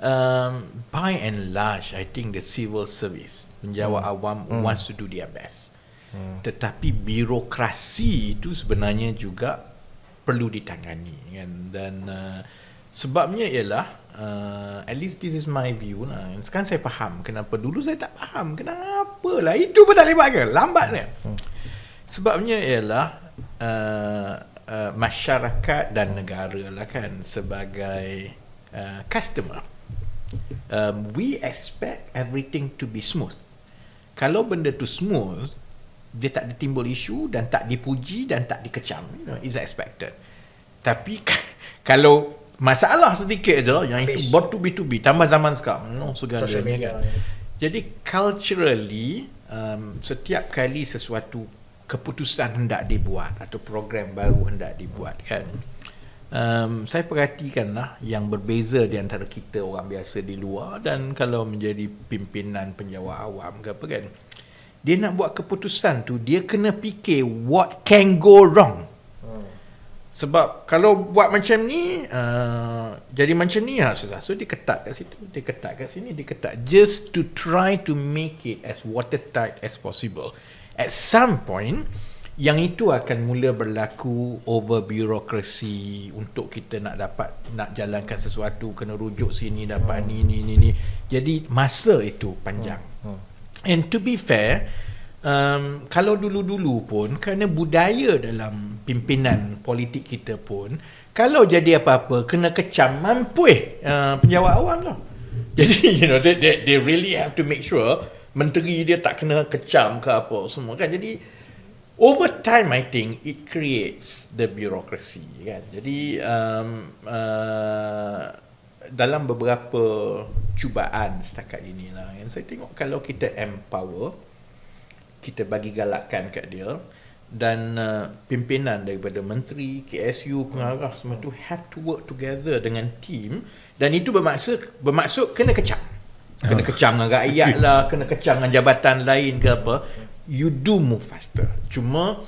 um, by and large, I think the civil service menjawab hmm. awam hmm. wants to do their best. Hmm. Tetapi birokrasi itu sebenarnya juga perlu ditangani kan. Dan uh, sebabnya ialah uh, at least this is my view lah. Sekarang saya faham kenapa dulu saya tak faham. Kenapa lah itu pun tak lewat ke? Lambat ni. Hmm. Sebabnya ialah uh, uh, masyarakat dan negara lah kan sebagai uh, customer. Um, we expect everything to be smooth. Kalau benda tu smooth, dia tak ditimbul isu dan tak dipuji dan tak dikecam. You know, is expected. Tapi kalau masalah sedikit je yang Habis. itu bertubi-tubi tambah zaman sekarang no, hmm. oh, segala media, kan. jadi culturally um, setiap kali sesuatu keputusan hendak dibuat atau program baru hendak dibuat kan um, saya perhatikanlah yang berbeza di antara kita orang biasa di luar dan kalau menjadi pimpinan penjawat awam ke apa kan dia nak buat keputusan tu dia kena fikir what can go wrong sebab kalau buat macam ni uh, Jadi macam ni lah susah So dia ketat kat situ Dia ketat kat sini Dia ketat Just to try to make it as watertight as possible At some point Yang itu akan mula berlaku Over bureaucracy Untuk kita nak dapat Nak jalankan sesuatu Kena rujuk sini Dapat hmm. ni ni ni ni Jadi masa itu panjang hmm. Hmm. And to be fair um, kalau dulu-dulu pun kerana budaya dalam pimpinan politik kita pun kalau jadi apa-apa kena kecam mampu eh uh, penjawat awam tu jadi you know they, they, they really have to make sure menteri dia tak kena kecam ke apa semua kan jadi over time I think it creates the bureaucracy kan jadi um, uh, dalam beberapa cubaan setakat inilah kan? saya tengok kalau kita empower kita bagi galakan kat dia dan uh, pimpinan daripada menteri, KSU, pengarah semua tu have to work together dengan team dan itu bermaksud bermaksud kena kecam. Kena ah. kecam dengan rakyat lah, kena kecam dengan jabatan lain ke apa. You do move faster. Cuma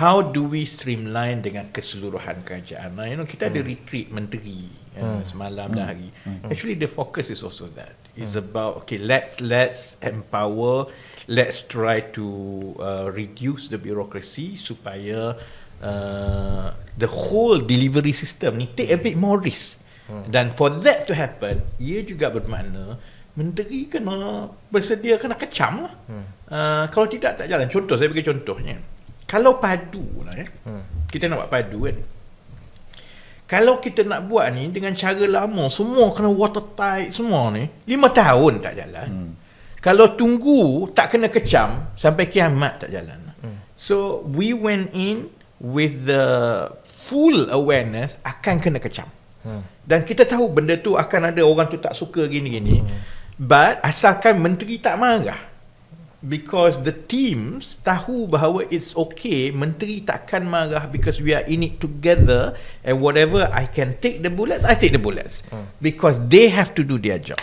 how do we streamline dengan keseluruhan kerajaan? Nah, you know, kita hmm. ada retreat menteri eh, hmm. uh, semalam hmm. dan hari. Hmm. Actually the focus is also that. It's mm. about okay, let's let's empower, let's try to uh, reduce the bureaucracy supaya uh, the whole delivery system ni take a bit more risk. Hmm. Dan for that to happen, ia juga bermakna menteri kena bersedia kena kecam lah. Hmm. Uh, kalau tidak tak jalan. Contoh saya bagi contohnya. Kalau padu lah ya. Hmm. Kita nak buat padu kan. Kalau kita nak buat ni dengan cara lama, semua kena water tight semua ni. Lima tahun tak jalan. Hmm. Kalau tunggu, tak kena kecam sampai kiamat tak jalan. Hmm. So, we went in with the full awareness akan kena kecam. Hmm. Dan kita tahu benda tu akan ada orang tu tak suka gini-gini. Hmm. But, asalkan menteri tak marah because the teams tahu bahawa it's okay menteri takkan marah because we are in it together and whatever i can take the bullets i take the bullets hmm. because they have to do their job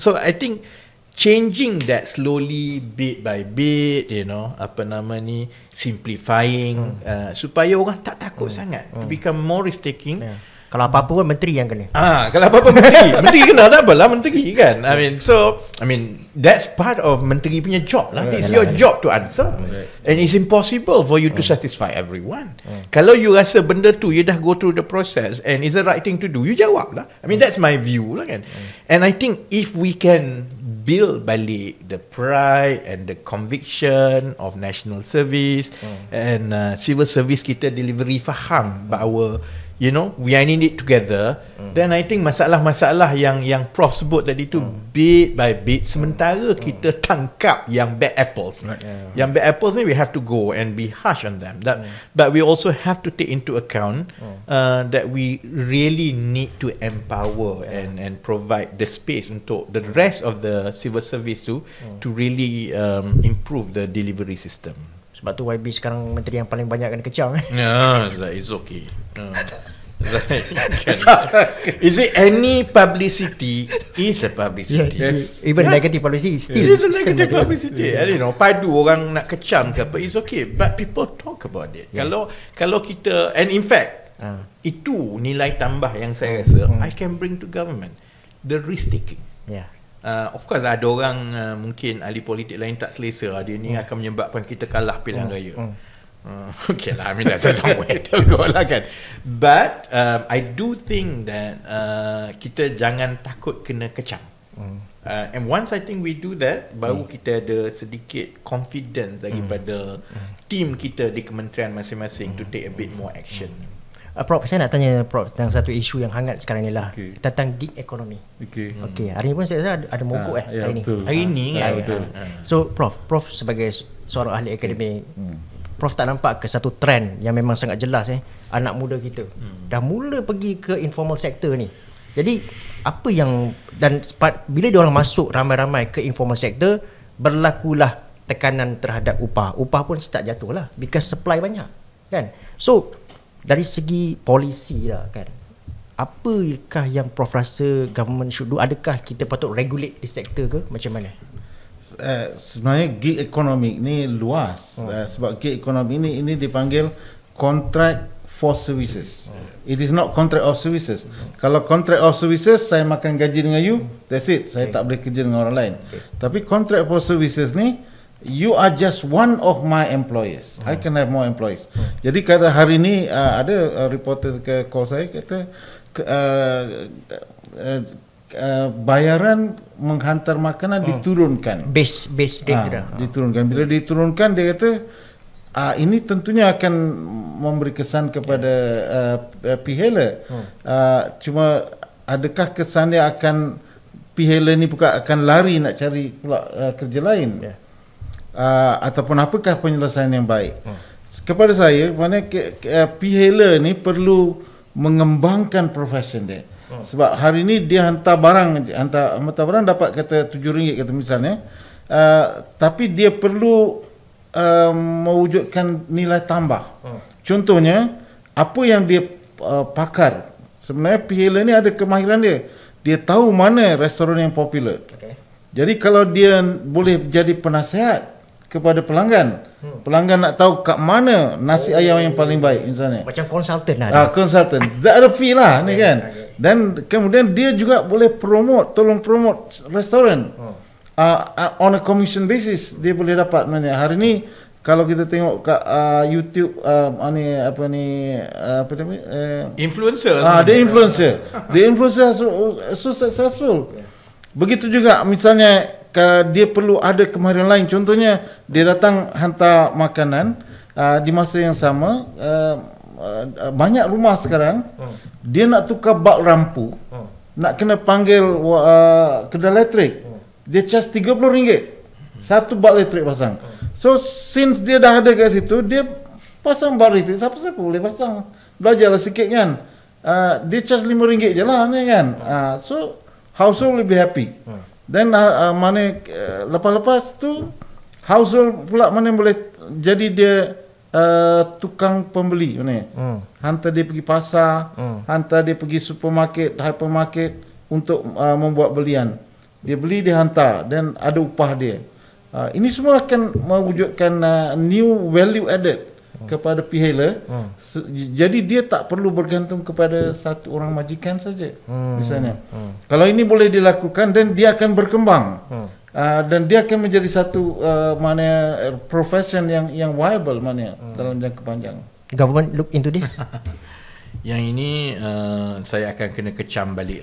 so i think changing that slowly bit by bit you know apa nama ni simplifying hmm. uh, supaya orang tak takut hmm. sangat hmm. to become more risk taking yeah. Kalau apa-apa pun menteri yang kena. Ah, kalau apa-apa menteri. menteri kena tak apalah menteri kan. I mean, so I mean that's part of menteri punya job lah. Yeah, It's your job to answer. Right. And it's impossible for you to hmm. satisfy everyone. Yeah. Hmm. Kalau you rasa benda tu you dah go through the process and is the right thing to do, you jawab lah. I mean, hmm. that's my view lah kan. Yeah. And I think if we can build balik the pride and the conviction of national service yeah. and uh, civil service kita delivery faham bahawa you know we are in it together mm. then i think masalah-masalah yang yang prof sebut tadi tu mm. bit by bit sementara mm. kita tangkap yang bad apples right. yeah, yeah. yang bad apples ni we have to go and be harsh on them that, mm. but we also have to take into account mm. uh, that we really need to empower yeah. and and provide the space untuk the rest of the civil service to mm. to really um, improve the delivery system sebab tu YB sekarang menteri yang paling banyak kena kecam. Eh. Ya, yeah, it's okay. Uh. is it any publicity is a publicity yeah, yes. even yeah. negative publicity still it is a negative, negative publicity yeah. I don't know padu orang nak kecam ke but it's okay but people talk about it yeah. kalau kalau kita and in fact uh. itu nilai tambah yang saya rasa hmm. I can bring to government the risk taking yeah. Uh, of course lah, ada orang uh, mungkin ahli politik lain tak selesa lah. dia ni hmm. akan menyebabkan kita kalah pilihan hmm. raya. Hmm. Uh, okay lah, I mean that's a long way to go lah kan. But um, I do think that uh, kita jangan takut kena kecam. Hmm. Uh, and once I think we do that, baru hmm. kita ada sedikit confidence daripada hmm. hmm. team kita di kementerian masing-masing hmm. to take a bit more action. Hmm. Uh, Prof, saya nak tanya Prof tentang satu isu yang hangat sekarang ni lah okay. tentang gig economy. Okey. Hmm. Okey, hari ni pun saya rasa ada, ada mogok ha, ah, eh ya, hari ni. Hari ni kan. Ya, betul. Ah. So Prof, Prof sebagai seorang ahli akademik, hmm. Prof tak nampak ke satu trend yang memang sangat jelas eh anak muda kita hmm. dah mula pergi ke informal sector ni. Jadi apa yang dan bila dia orang masuk ramai-ramai ke informal sector berlakulah tekanan terhadap upah. Upah pun start jatuh lah because supply banyak. Kan? So dari segi polisi lah kan apa apakah yang prof rasa government should do adakah kita patut regulate di sektor ke macam mana uh, sebenarnya gig economy ni luas hmm. uh, sebab gig ekonomi ni ini dipanggil contract for services hmm. it is not contract of services hmm. kalau contract of services saya makan gaji dengan you that's it saya okay. tak boleh kerja dengan orang lain okay. tapi contract for services ni you are just one of my employees. Hmm. I can have more employees. Hmm. Jadi kata hari ini uh, ada uh, reporter ke call saya kata uh, uh, uh, bayaran menghantar makanan hmm. diturunkan. Base base ah, dia ha, diturunkan. Bila diturunkan dia kata uh, ini tentunya akan memberi kesan kepada uh, uh pihela. Hmm. Uh, cuma adakah kesannya akan pihela ni buka akan lari nak cari pula uh, kerja lain? Yeah uh, ataupun apakah penyelesaian yang baik. Hmm. Kepada saya, mana ke, ke, uh, eh, pihela ni perlu mengembangkan profession dia. Hmm. Sebab hari ini dia hantar barang, hantar, hantar barang dapat kata tujuh ringgit, kata misalnya. Uh, tapi dia perlu uh, mewujudkan nilai tambah. Hmm. Contohnya, apa yang dia uh, pakar. Sebenarnya pihela ni ada kemahiran dia. Dia tahu mana restoran yang popular. Okay. Jadi kalau dia boleh jadi penasihat. hmm kepada pelanggan. Hmm. Pelanggan nak tahu kat mana nasi oh. ayam yang paling baik misalnya. Macam konsultan lah. Ah, konsultan. Tak ada fee lah ni kan. Dan kemudian dia juga boleh promote, tolong promote restoran. Oh. Hmm. Ah, uh, ah, on a commission basis, dia boleh dapat. Mana. Hari ni, kalau kita tengok kat uh, YouTube, uh, ni, apa ni, apa ni, uh, eh, influencer. Lah ah, dia influencer. dia influencer so, so successful. Yeah. Begitu juga misalnya dia perlu ada kemahiran lain contohnya dia datang hantar makanan uh, di masa yang sama uh, uh, banyak rumah sekarang hmm. dia nak tukar bak lampu hmm. nak kena panggil uh, kedai elektrik hmm. dia charge RM30 satu bak elektrik pasang hmm. so since dia dah ada kat situ dia pasang bak elektrik siapa-siapa boleh pasang belajarlah sikit kan uh, dia charge RM5 je lah kan uh, so household will be happy hmm. Then uh, uh, mana uh, lepas-lepas tu household pula mana boleh jadi dia uh, tukang pembeli mana? Hmm. Hantar dia pergi pasar, hmm. hantar dia pergi supermarket, hypermarket untuk uh, membuat belian. Dia beli dia hantar dan ada upah dia. Uh, ini semua akan mewujudkan uh, new value added. Uh, Hmm. kepada pihela hmm. jadi dia tak perlu bergantung kepada hmm. satu orang majikan saja hmm. misalnya hmm. kalau ini boleh dilakukan dan dia akan berkembang hmm. uh, dan dia akan menjadi satu uh, ah, mana eh, profession yang yang viable mana hmm. dalam jangka panjang government look into this yang ini uh, saya akan kena kecam balik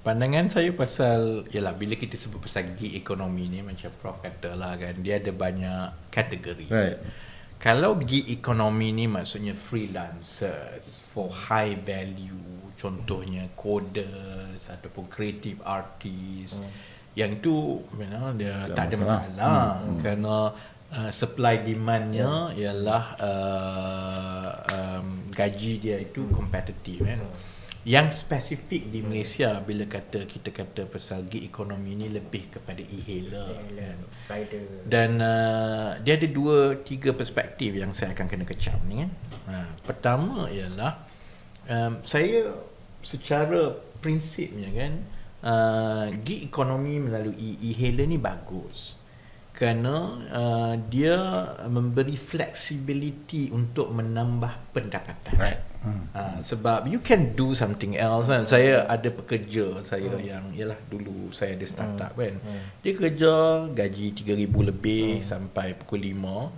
pandangan saya pasal ialah bila kita sebut pasal gig ekonomi ni macam prof katalah kan dia ada banyak kategori right. kalau gig ekonomi ni maksudnya freelancers for high value contohnya coders ataupun creative artist hmm. yang tu you know, dia tak, tak ada masalah, masalah hmm. hmm. kerana uh, supply demandnya hmm. ialah uh, um, gaji dia itu competitive kan hmm. eh? yang spesifik di Malaysia bila kata kita kata pasal gig ekonomi ni lebih kepada e-hailer kan? dan uh, dia ada dua tiga perspektif yang saya akan kena kecam ni kan. Ha, pertama ialah um, saya secara prinsipnya kan uh, gig ekonomi melalui e-hailer ni bagus kerana uh, dia memberi flexibility untuk menambah pendapatan. Right. Hmm. Uh, sebab you can do something else kan. Saya ada pekerja saya hmm. yang ialah dulu saya ada startup hmm. kan. Hmm. Dia kerja gaji 3000 lebih hmm. sampai pukul 5.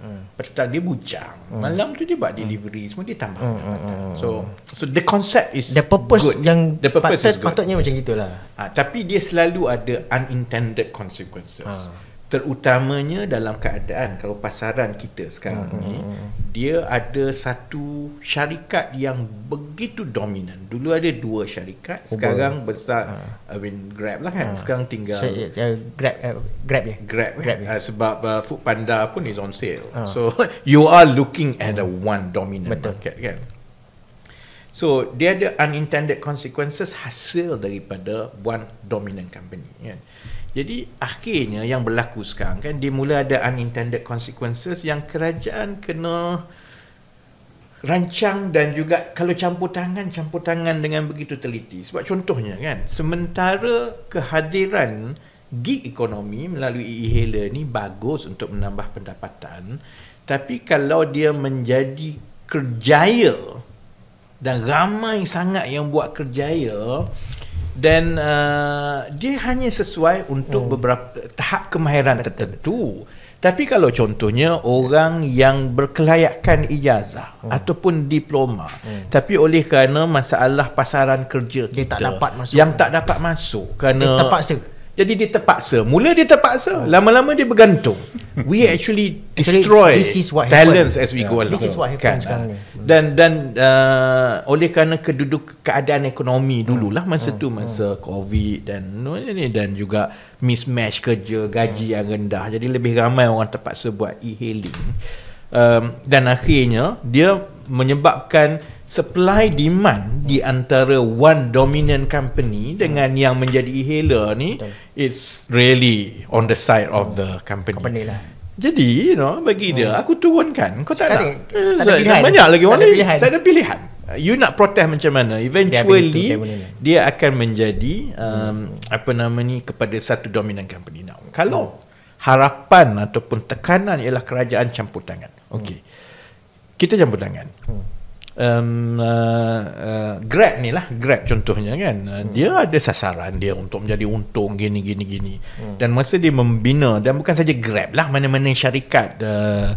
Hmm. Petang dia bujang. Hmm. Malam tu dia buat hmm. delivery hmm. semua dia tambah hmm. hmm pendapatan. Hmm, so so the concept is the purpose good. yang the purpose pat- patutnya macam gitulah. Uh, tapi dia selalu ada unintended consequences. Hmm terutamanya dalam keadaan kalau pasaran kita sekarang hmm. ni mm-hmm. dia ada satu syarikat yang begitu dominan dulu ada dua syarikat Uber. Oh, sekarang besar ha. I mean Grab lah kan ha. sekarang tinggal so, uh, eh, Grab uh, Grab ya Grab, grab kan? uh, sebab uh, Food Panda pun is on sale ha. so you are looking at a one dominant Betul. market kan so dia ada unintended consequences hasil daripada one dominant company kan yeah? Jadi akhirnya yang berlaku sekarang kan dia mula ada unintended consequences yang kerajaan kena rancang dan juga kalau campur tangan campur tangan dengan begitu teliti. Sebab contohnya kan sementara kehadiran gig ekonomi melalui e-hailer ni bagus untuk menambah pendapatan tapi kalau dia menjadi kerjaya dan ramai sangat yang buat kerjaya dan uh, dia hanya sesuai untuk hmm. beberapa tahap kemahiran Betul. tertentu tapi kalau contohnya orang yang berkelayakan ijazah hmm. ataupun diploma hmm. tapi oleh kerana masalah pasaran kerja dia kita, tak dapat masuk yang tak dapat masuk kerana dia terpaksa jadi dia terpaksa. Mula dia terpaksa, oh. lama-lama dia bergantung. We hmm. actually destroy this is what talents as we go along. This is what happens. kan? sekarang hmm. Dan dan uh, oleh kerana keduduk keadaan ekonomi hmm. dululah masa hmm. tu masa hmm. COVID dan ni dan juga mismatch kerja, gaji hmm. yang rendah. Jadi lebih ramai orang terpaksa buat e-hailing. Um, dan akhirnya dia menyebabkan supply demand hmm. di antara one dominant company dengan hmm. yang menjadi e ni Betul. it's really on the side hmm. of the company. company lah. Jadi, you know, bagi dia hmm. aku turunkan. Kau tak Sekarang, nak. Eh, tak ada pilihan. Banyak lagi orang. Tak ada pilihan. Tak ada pilihan. You nak protest macam mana Eventually Dia, itu, dia akan menjadi um, hmm. Apa nama ni Kepada satu dominant company now. Kalau hmm. Harapan Ataupun tekanan Ialah kerajaan campur tangan Okay hmm. Kita campur tangan hmm um, uh, uh, Grab ni lah Grab contohnya kan eh, hmm. Dia ada sasaran dia Untuk menjadi untung Gini gini gini hmm. Dan masa dia membina Dan bukan saja Grab lah Mana-mana syarikat uh,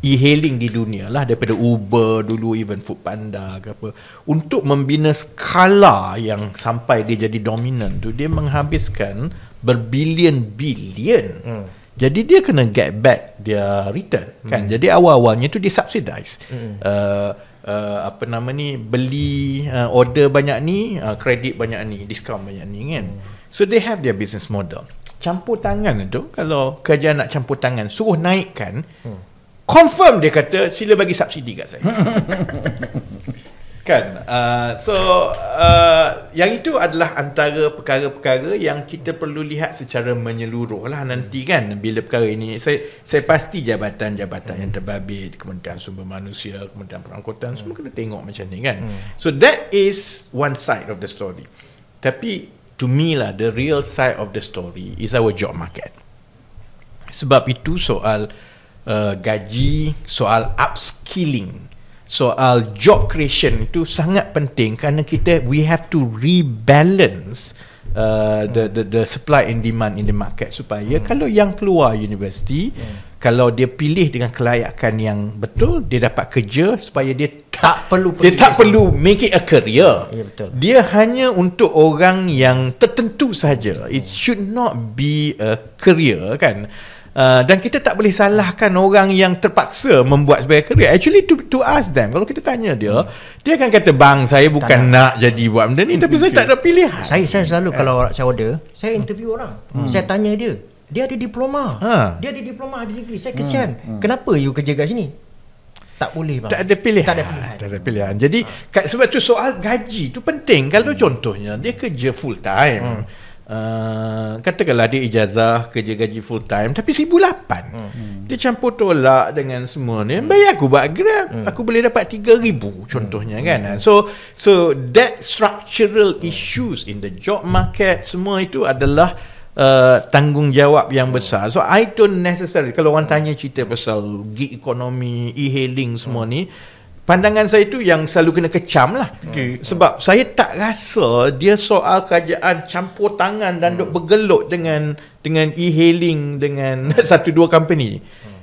E-hailing di dunia lah Daripada Uber dulu Even Foodpanda ke apa Untuk membina skala Yang sampai dia jadi dominant tu Dia menghabiskan Berbilion-bilion Hmm jadi dia kena get back dia return kan. Mm. Jadi awal-awalnya tu dia subsidize. Mm. Uh, uh, apa nama ni beli uh, order banyak ni uh, kredit uh, banyak ni diskaun banyak ni kan so they have their business model campur tangan lah tu kalau kerajaan nak campur tangan suruh naikkan hmm. confirm dia kata sila bagi subsidi kat saya Kan? Uh, so, uh, yang itu adalah antara perkara-perkara yang kita perlu lihat secara menyeluruh lah nanti hmm. kan bila perkara ini. Saya, saya pasti jabatan-jabatan hmm. yang terbabit, Kementerian Sumber Manusia, Kementerian Perangkutan, hmm. semua kena tengok macam ni kan. Hmm. So, that is one side of the story. Tapi, to me lah, the real side of the story is our job market. Sebab itu soal uh, gaji, soal upskilling soal job creation itu sangat penting kerana kita we have to rebalance uh, the, the the supply and demand in the market supaya hmm. kalau yang keluar universiti hmm. kalau dia pilih dengan kelayakan yang betul hmm. dia dapat kerja supaya dia tak perlu dia tak perlu make it a career ya betul dia hanya untuk orang yang tertentu saja hmm. it should not be a career kan Uh, dan kita tak boleh salahkan orang yang terpaksa membuat sebagai kerja. Actually to to ask them. Kalau kita tanya dia, hmm. dia akan kata bang saya bukan tak nak jadi buat benda ni hmm. tapi saya tak ada pilihan. Saya saya selalu eh. kalau uh. saya order, saya interview hmm. orang. Hmm. Saya tanya dia, dia ada diploma. Ha. Dia ada diploma ada degree. Saya hmm. kesian. Hmm. Hmm. Kenapa you kerja kat sini? Tak boleh bang. Tak ada pilihan. Tak ada pilihan. Tak ada pilihan. Jadi ha. sebab tu soal gaji tu penting. Kalau hmm. contohnya dia kerja full time. Hmm uh, katakanlah dia ijazah kerja gaji full time tapi 1008 hmm. hmm. dia campur tolak dengan semua ni hmm. bayar aku buat grab hmm. aku boleh dapat 3000 contohnya hmm. kan hmm. so so that structural hmm. issues in the job market semua itu adalah Uh, tanggungjawab yang hmm. besar So I don't necessarily Kalau orang tanya cerita pasal Gig economy, E-hailing semua hmm. ni pandangan saya tu yang selalu kena kecam lah okay. Hmm. sebab saya tak rasa dia soal kerajaan campur tangan dan hmm. duk bergelut dengan dengan e-hailing dengan satu dua company hmm.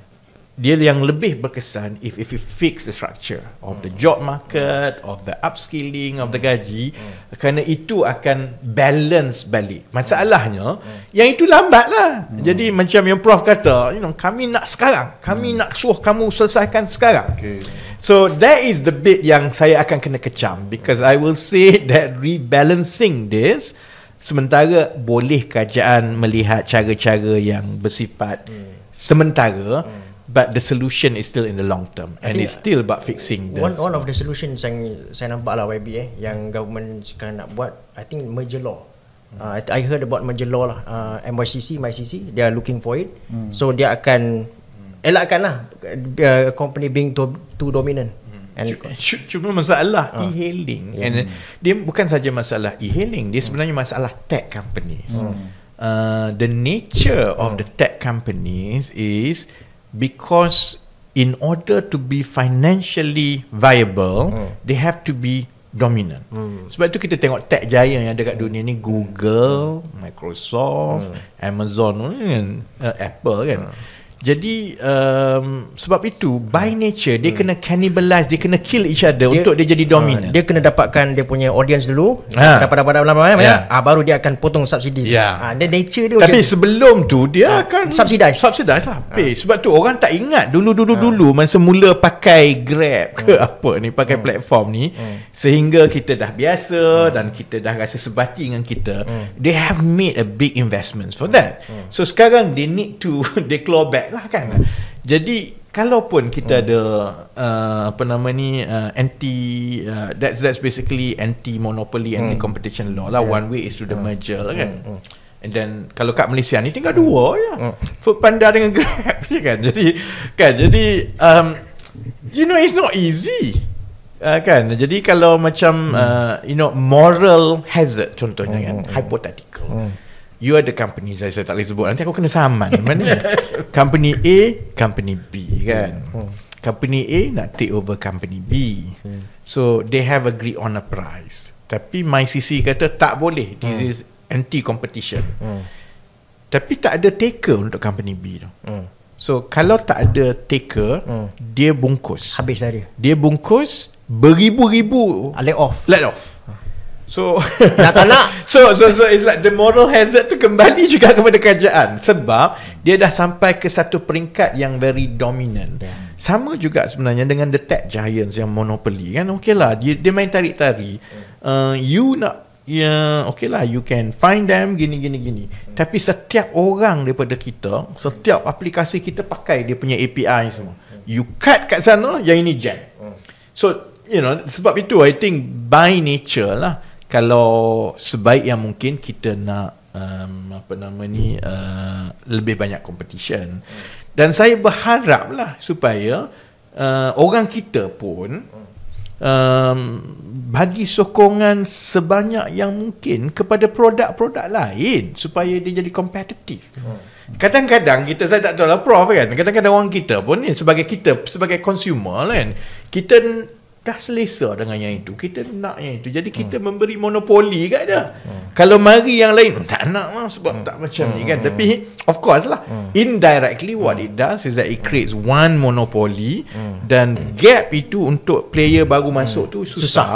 dia yang lebih berkesan if if you fix the structure of the hmm. job market of the upskilling of the gaji hmm. kerana itu akan balance balik masalahnya hmm. yang itu lambatlah hmm. jadi macam yang prof kata you know kami nak sekarang kami hmm. nak suruh kamu selesaikan sekarang okay. So that is the bit yang saya akan kena kecam because I will say that rebalancing this sementara boleh kerajaan melihat cara-cara yang bersifat hmm. sementara hmm. but the solution is still in the long term and it's still about fixing this. One, of the solutions yang saya nampak lah YB eh yang hmm. government sekarang nak buat I think merger law. Hmm. Uh, I, I heard about merger law lah uh, MYCC, MYCC they are looking for it. Hmm. So dia akan elakkan lah uh, company being too, too dominant. Hmm. And Cuma masalah ah. hmm. uh, e-hailing yeah. And Dia bukan saja masalah e-hailing Dia sebenarnya mm. masalah tech companies mm. uh, The nature of the tech companies is Because in order to be financially viable mm. They have to be dominant mm. Sebab tu kita tengok tech jaya yang ada kat dunia ni Google, Microsoft, mm. Amazon, kan? uh, Apple kan mm. Jadi um, sebab itu by nature hmm. dia kena cannibalize dia kena kill each other dia, untuk dia jadi ah, dominant. Uh, dia kena dapatkan dia punya audience dulu. Ha. Ah, dapat dapat dapat lama-lama ya. ya. Ah baru dia akan potong subsidi. Ya. Ah yeah. ha, nature dia. Tapi sebelum tu dia ha. akan subsidi. Subsidi. lah. Ha. Sebab tu orang tak ingat dulu-dulu ha. dulu masa mula pakai Grab ke hmm. apa ni pakai hmm. platform ni hmm. sehingga kita dah biasa hmm. dan kita dah rasa sebati dengan kita. Hmm. They have made a big investments for that. Hmm. So sekarang they need to they claw back lah lah kan hmm. jadi kalaupun kita hmm. ada uh, apa nama ni uh, anti uh, that's that's basically anti monopoly hmm. anti competition law lah yeah. one way is through hmm. the merger lah hmm. kan hmm. Hmm. And then kalau kat Malaysia ni tinggal dua mm. ya. Mm. Food Panda dengan Grab je kan. Jadi kan jadi um you know it's not easy. Uh, kan. Jadi kalau macam mm. uh, you know moral hazard contohnya mm. kan mm. hypothetical. Mm. You ada company saya, saya tak boleh sebut Nanti aku kena saman Mana Company A Company B kan hmm. hmm. Company A Nak take over company B hmm. So They have agreed on a price Tapi my CC kata Tak boleh This hmm. is Anti-competition hmm. Tapi tak ada taker Untuk company B tu hmm. So Kalau tak ada taker hmm. Dia bungkus Habis dah dia Dia bungkus Beribu-ribu ah, Let off Let off So nak tak nak so, so so it's like The moral hazard tu Kembali juga kepada kerajaan Sebab Dia dah sampai ke satu peringkat Yang very dominant yeah. Sama juga sebenarnya Dengan the tech giants Yang monopoli Kan okey lah dia, dia main tarik-tari uh, You nak Ya yeah, okey lah You can find them Gini gini gini yeah. Tapi setiap orang Daripada kita Setiap aplikasi kita Pakai dia punya API semua yeah. You cut kat sana Yang ini jam hmm. yeah. So You know, sebab itu I think by nature lah kalau sebaik yang mungkin kita nak um, apa nama ni uh, lebih banyak competition dan saya berharaplah supaya uh, orang kita pun um, bagi sokongan sebanyak yang mungkin kepada produk-produk lain supaya dia jadi kompetitif. Kadang-kadang kita saya tak tahu lah prof kan. Kadang-kadang orang kita pun ni sebagai kita sebagai consumer kan kita dah selesa dengan yang itu kita nak yang itu jadi kita hmm. memberi monopoli kat dia hmm. kalau mari yang lain hmm, tak nak lah sebab hmm. tak macam hmm. ni kan hmm. tapi of course lah hmm. indirectly what hmm. it does is that it creates one monopoly hmm. dan gap itu untuk player hmm. baru masuk hmm. tu susah, susah.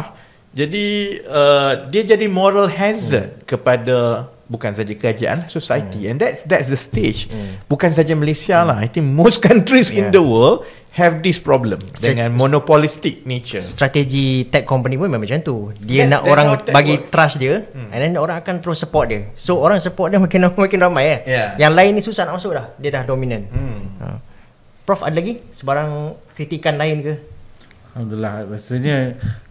jadi uh, dia jadi moral hazard hmm. kepada bukan saja kerajaan lah society hmm. and that's that's the stage hmm. bukan saja Malaysia hmm. lah I think most countries yeah. in the world have this problem Strat- dengan monopolistic nature. Strategi tech company pun memang macam tu. Dia that's, nak that's orang bagi works. trust dia hmm. and then orang akan terus support dia. So orang support dia makin makin ramai eh. Yeah. Yang lain ni susah nak masuk dah. Dia dah dominant. Hmm. Ha. Prof ada lagi sebarang kritikan lain ke Alhamdulillah rasanya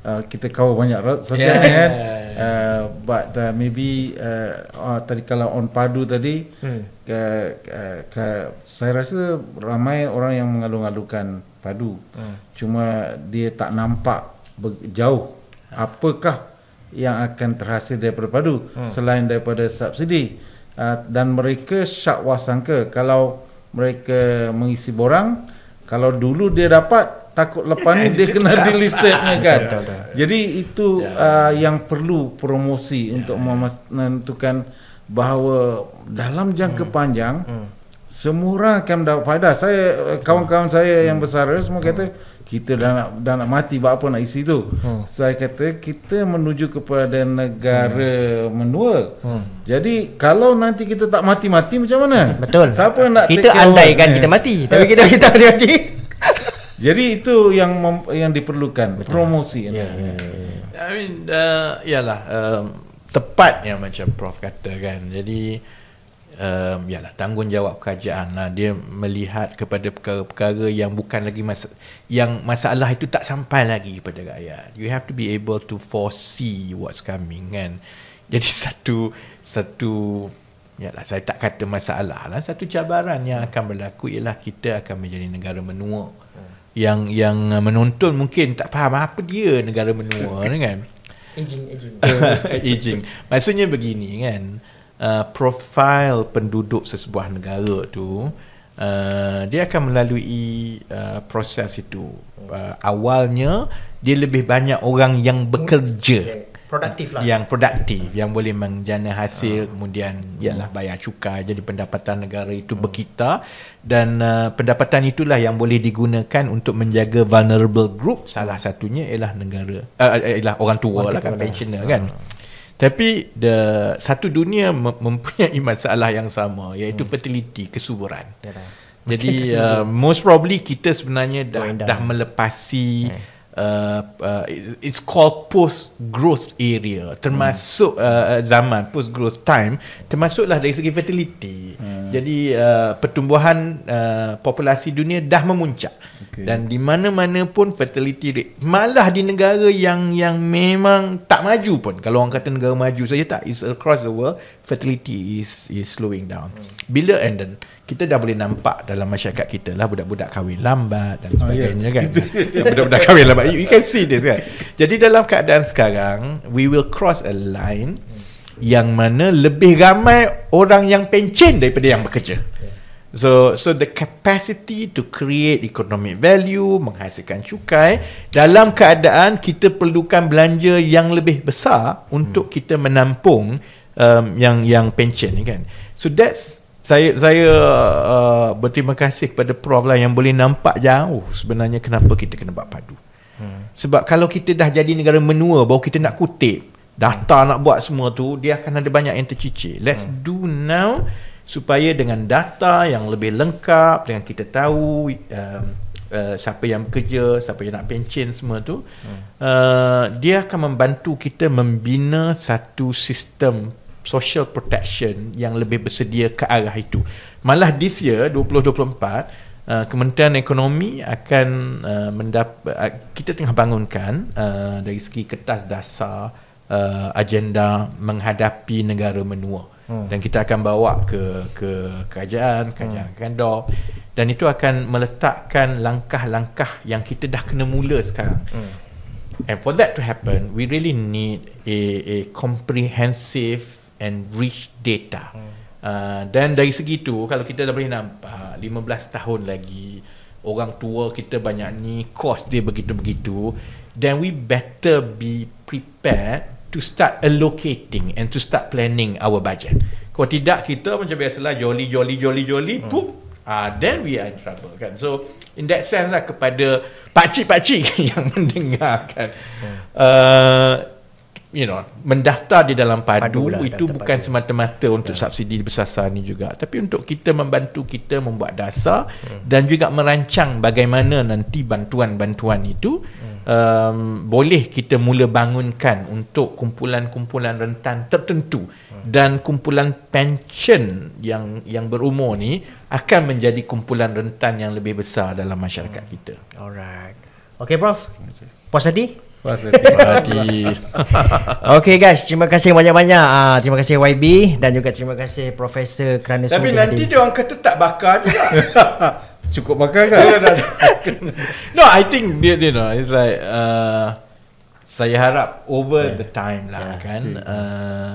uh, kita cover banyak road saja yeah. kan. Yeah, yeah, Uh, but uh, maybe uh, uh, tadi kalau on padu tadi hmm. ke, ke, ke, saya rasa ramai orang yang mengalu-alukan padu. Hmm. Cuma dia tak nampak jauh apakah yang akan terhasil daripada padu hmm. selain daripada subsidi uh, dan mereka syak wasangka kalau mereka mengisi borang kalau dulu dia dapat takut lepas ni dia kena delisted kan. Betul, betul, Jadi itu ya. uh, yang perlu promosi yeah. untuk menentukan bahawa dalam jangka hmm. panjang hmm. semua orang akan mendapat faedah. Saya kawan-kawan saya hmm. yang besar semua hmm. kata kita dah nak dah nak mati buat apa nak isi tu. Hmm. Saya kata kita menuju kepada negara hmm. menua. Hmm. Jadi kalau nanti kita tak mati-mati macam mana? Betul. Siapa nak kita andaikan kita mati. Tapi eh. kita kita mati. Jadi itu yang mem- yang diperlukan Betul. promosi. Yeah, yeah, ya, yeah, yeah. Ya. I mean, uh, ya lah um, tepat macam Prof kata kan. Jadi um, ya lah tanggungjawab kerajaan lah dia melihat kepada perkara-perkara yang bukan lagi masa yang masalah itu tak sampai lagi kepada rakyat. You have to be able to foresee what's coming kan. Jadi satu satu ya lah saya tak kata masalah lah. Satu cabaran yang akan berlaku ialah kita akan menjadi negara menua. Hmm yang yang uh, menonton mungkin tak faham apa dia negara menua kan ejing ejing ejing maksudnya begini kan uh, profil penduduk sesebuah negara tu uh, dia akan melalui uh, proses itu uh, awalnya dia lebih banyak orang yang bekerja produktif lah yang produktif yang boleh menjana hasil uh. kemudian ialah bayar cukai jadi pendapatan negara itu uh. berkita dan uh, pendapatan itulah yang boleh digunakan untuk menjaga vulnerable group salah satunya ialah negara uh, uh ialah orang tua lah kan lah. pensioner uh. kan ah. tapi the satu dunia mempunyai masalah yang sama iaitu hmm. fertility kesuburan jadi uh, most probably kita sebenarnya dah, dah melepasi yeah. Hmm. Uh, uh, it's called post growth area termasuk hmm. uh, zaman post growth time termasuklah dari segi fertility hmm. jadi uh, pertumbuhan uh, populasi dunia dah memuncak okay. dan di mana-mana pun fertility rate malah di negara yang yang memang tak maju pun kalau orang kata negara maju saja tak is across the world fertility is is slowing down hmm. bila and then kita dah boleh nampak dalam masyarakat kita lah budak-budak kahwin lambat dan oh, ya. sebagainya oh, yeah. kan ya, budak-budak kahwin lambat you, you can see this kan jadi dalam keadaan sekarang we will cross a line yang mana lebih ramai orang yang pencen daripada yang bekerja so so the capacity to create economic value menghasilkan cukai dalam keadaan kita perlukan belanja yang lebih besar untuk hmm. kita menampung um, yang yang pencen ni kan so that's saya saya uh, berterima kasih kepada prof lah yang boleh nampak jauh sebenarnya kenapa kita kena buat padu. Hmm. Sebab kalau kita dah jadi negara menua baru kita nak kutip data hmm. nak buat semua tu dia akan ada banyak yang tercicir. Let's hmm. do now supaya dengan data yang lebih lengkap dengan kita tahu um, uh, siapa yang bekerja, siapa yang nak pencen semua tu hmm. uh, dia akan membantu kita membina satu sistem social protection yang lebih bersedia ke arah itu. Malah this year 2024 uh, Kementerian Ekonomi akan uh, mendap- uh, kita tengah bangunkan uh, dari segi kertas dasar uh, agenda menghadapi negara menua hmm. dan kita akan bawa ke ke kerajaan, kerajaan hmm. kendor dan itu akan meletakkan langkah-langkah yang kita dah kena mula sekarang. Hmm. And for that to happen, we really need a a comprehensive and rich data. Hmm. Uh, dan dari segi tu kalau kita dah boleh nampak 15 ah, tahun lagi orang tua kita banyak ni kos dia begitu-begitu then we better be prepared to start allocating and to start planning our budget. Kalau tidak kita macam biasalah jolly jolly jolly jolly hmm. poop uh, ah, then we are in trouble kan. So in that sense lah kepada pakcik cik yang mendengarkan hmm. uh, you know mendaftar di dalam padu, padu lah, itu bukan padu. semata-mata untuk yeah. subsidi besar-besar ni juga tapi untuk kita membantu kita membuat dasar hmm. dan juga merancang bagaimana nanti bantuan-bantuan itu hmm. um, boleh kita mula bangunkan untuk kumpulan-kumpulan rentan tertentu hmm. dan kumpulan pension yang yang berumur ni akan menjadi kumpulan rentan yang lebih besar dalam masyarakat hmm. kita alright okay, prof puas hati Okay guys, terima kasih banyak-banyak. Uh, terima kasih YB dan juga terima kasih Profesor kerana Tapi Sobe nanti dia orang kata tak bakar juga. Cukup bakar kan? no, I think dia you know, it's like uh, saya harap over yeah. the time lah yeah, kan. Uh,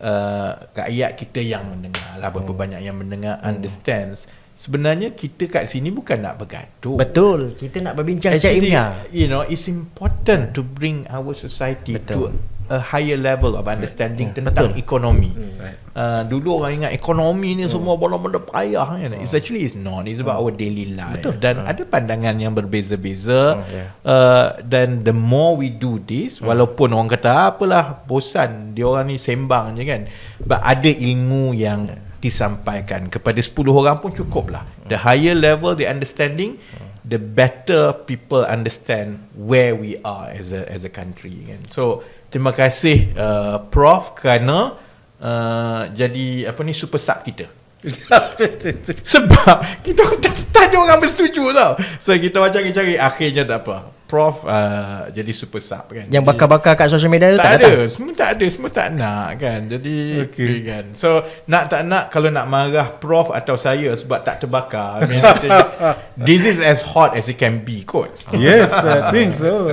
uh, rakyat kita yang mendengar lah, berapa hmm. banyak yang mendengar, hmm. understands sebenarnya kita kat sini bukan nak bergaduh. Betul. Kita nak berbincang secara ilmiah. You know, it's important to bring our society Betul. to a higher level of understanding yeah. tentang Betul. ekonomi. Hmm. Right. Uh, dulu orang ingat ekonomi ni yeah. Hmm. semua benda-benda payah. You know? It's hmm. actually it's not. It's about oh. our daily life. Betul. Dan oh. ada pandangan yang berbeza-beza. Oh, uh, yeah. uh, dan the more we do this, oh. walaupun orang kata apalah bosan, dia orang ni sembang je kan. But ada ilmu yang yeah disampaikan kepada 10 orang pun cukup lah the higher level the understanding the better people understand where we are as a as a country kan so terima kasih uh, prof kerana uh, jadi apa ni super sub kita sebab kita tak ada orang bersetuju tau so kita macam cari akhirnya tak apa prof uh, jadi super sub kan. Yang jadi, bakar-bakar kat social media tu tak, tak ada. Tak semua tak ada, semua tak nak kan. Jadi okay. kan. So nak tak nak kalau nak marah prof atau saya sebab tak terbakar. I mean, this is as hot as it can be kot. Yes, I think so.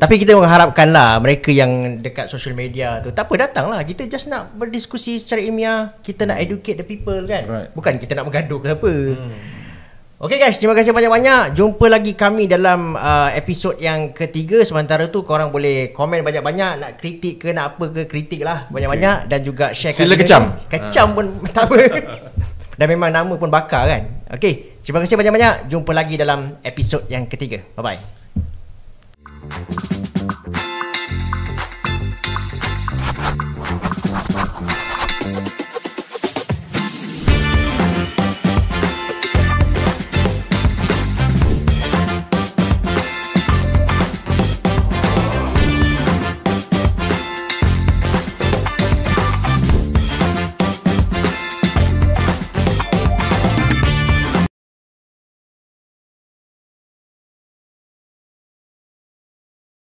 Tapi kita mengharapkan lah mereka yang dekat social media tu tak apa lah. Kita just nak berdiskusi secara ilmiah, kita hmm. nak educate the people kan. Right. Bukan kita nak bergaduh ke apa. Hmm. Okay guys, terima kasih banyak-banyak. Jumpa lagi kami dalam uh, episod yang ketiga. Sementara tu korang boleh komen banyak-banyak nak kritik ke nak apa ke kritik lah banyak-banyak okay. dan juga share Sila kecam. Ni. Kecam ha. pun ah. tak apa. dan memang nama pun bakar kan. Okay, terima kasih banyak-banyak. Jumpa lagi dalam episod yang ketiga. Bye-bye. Thank you.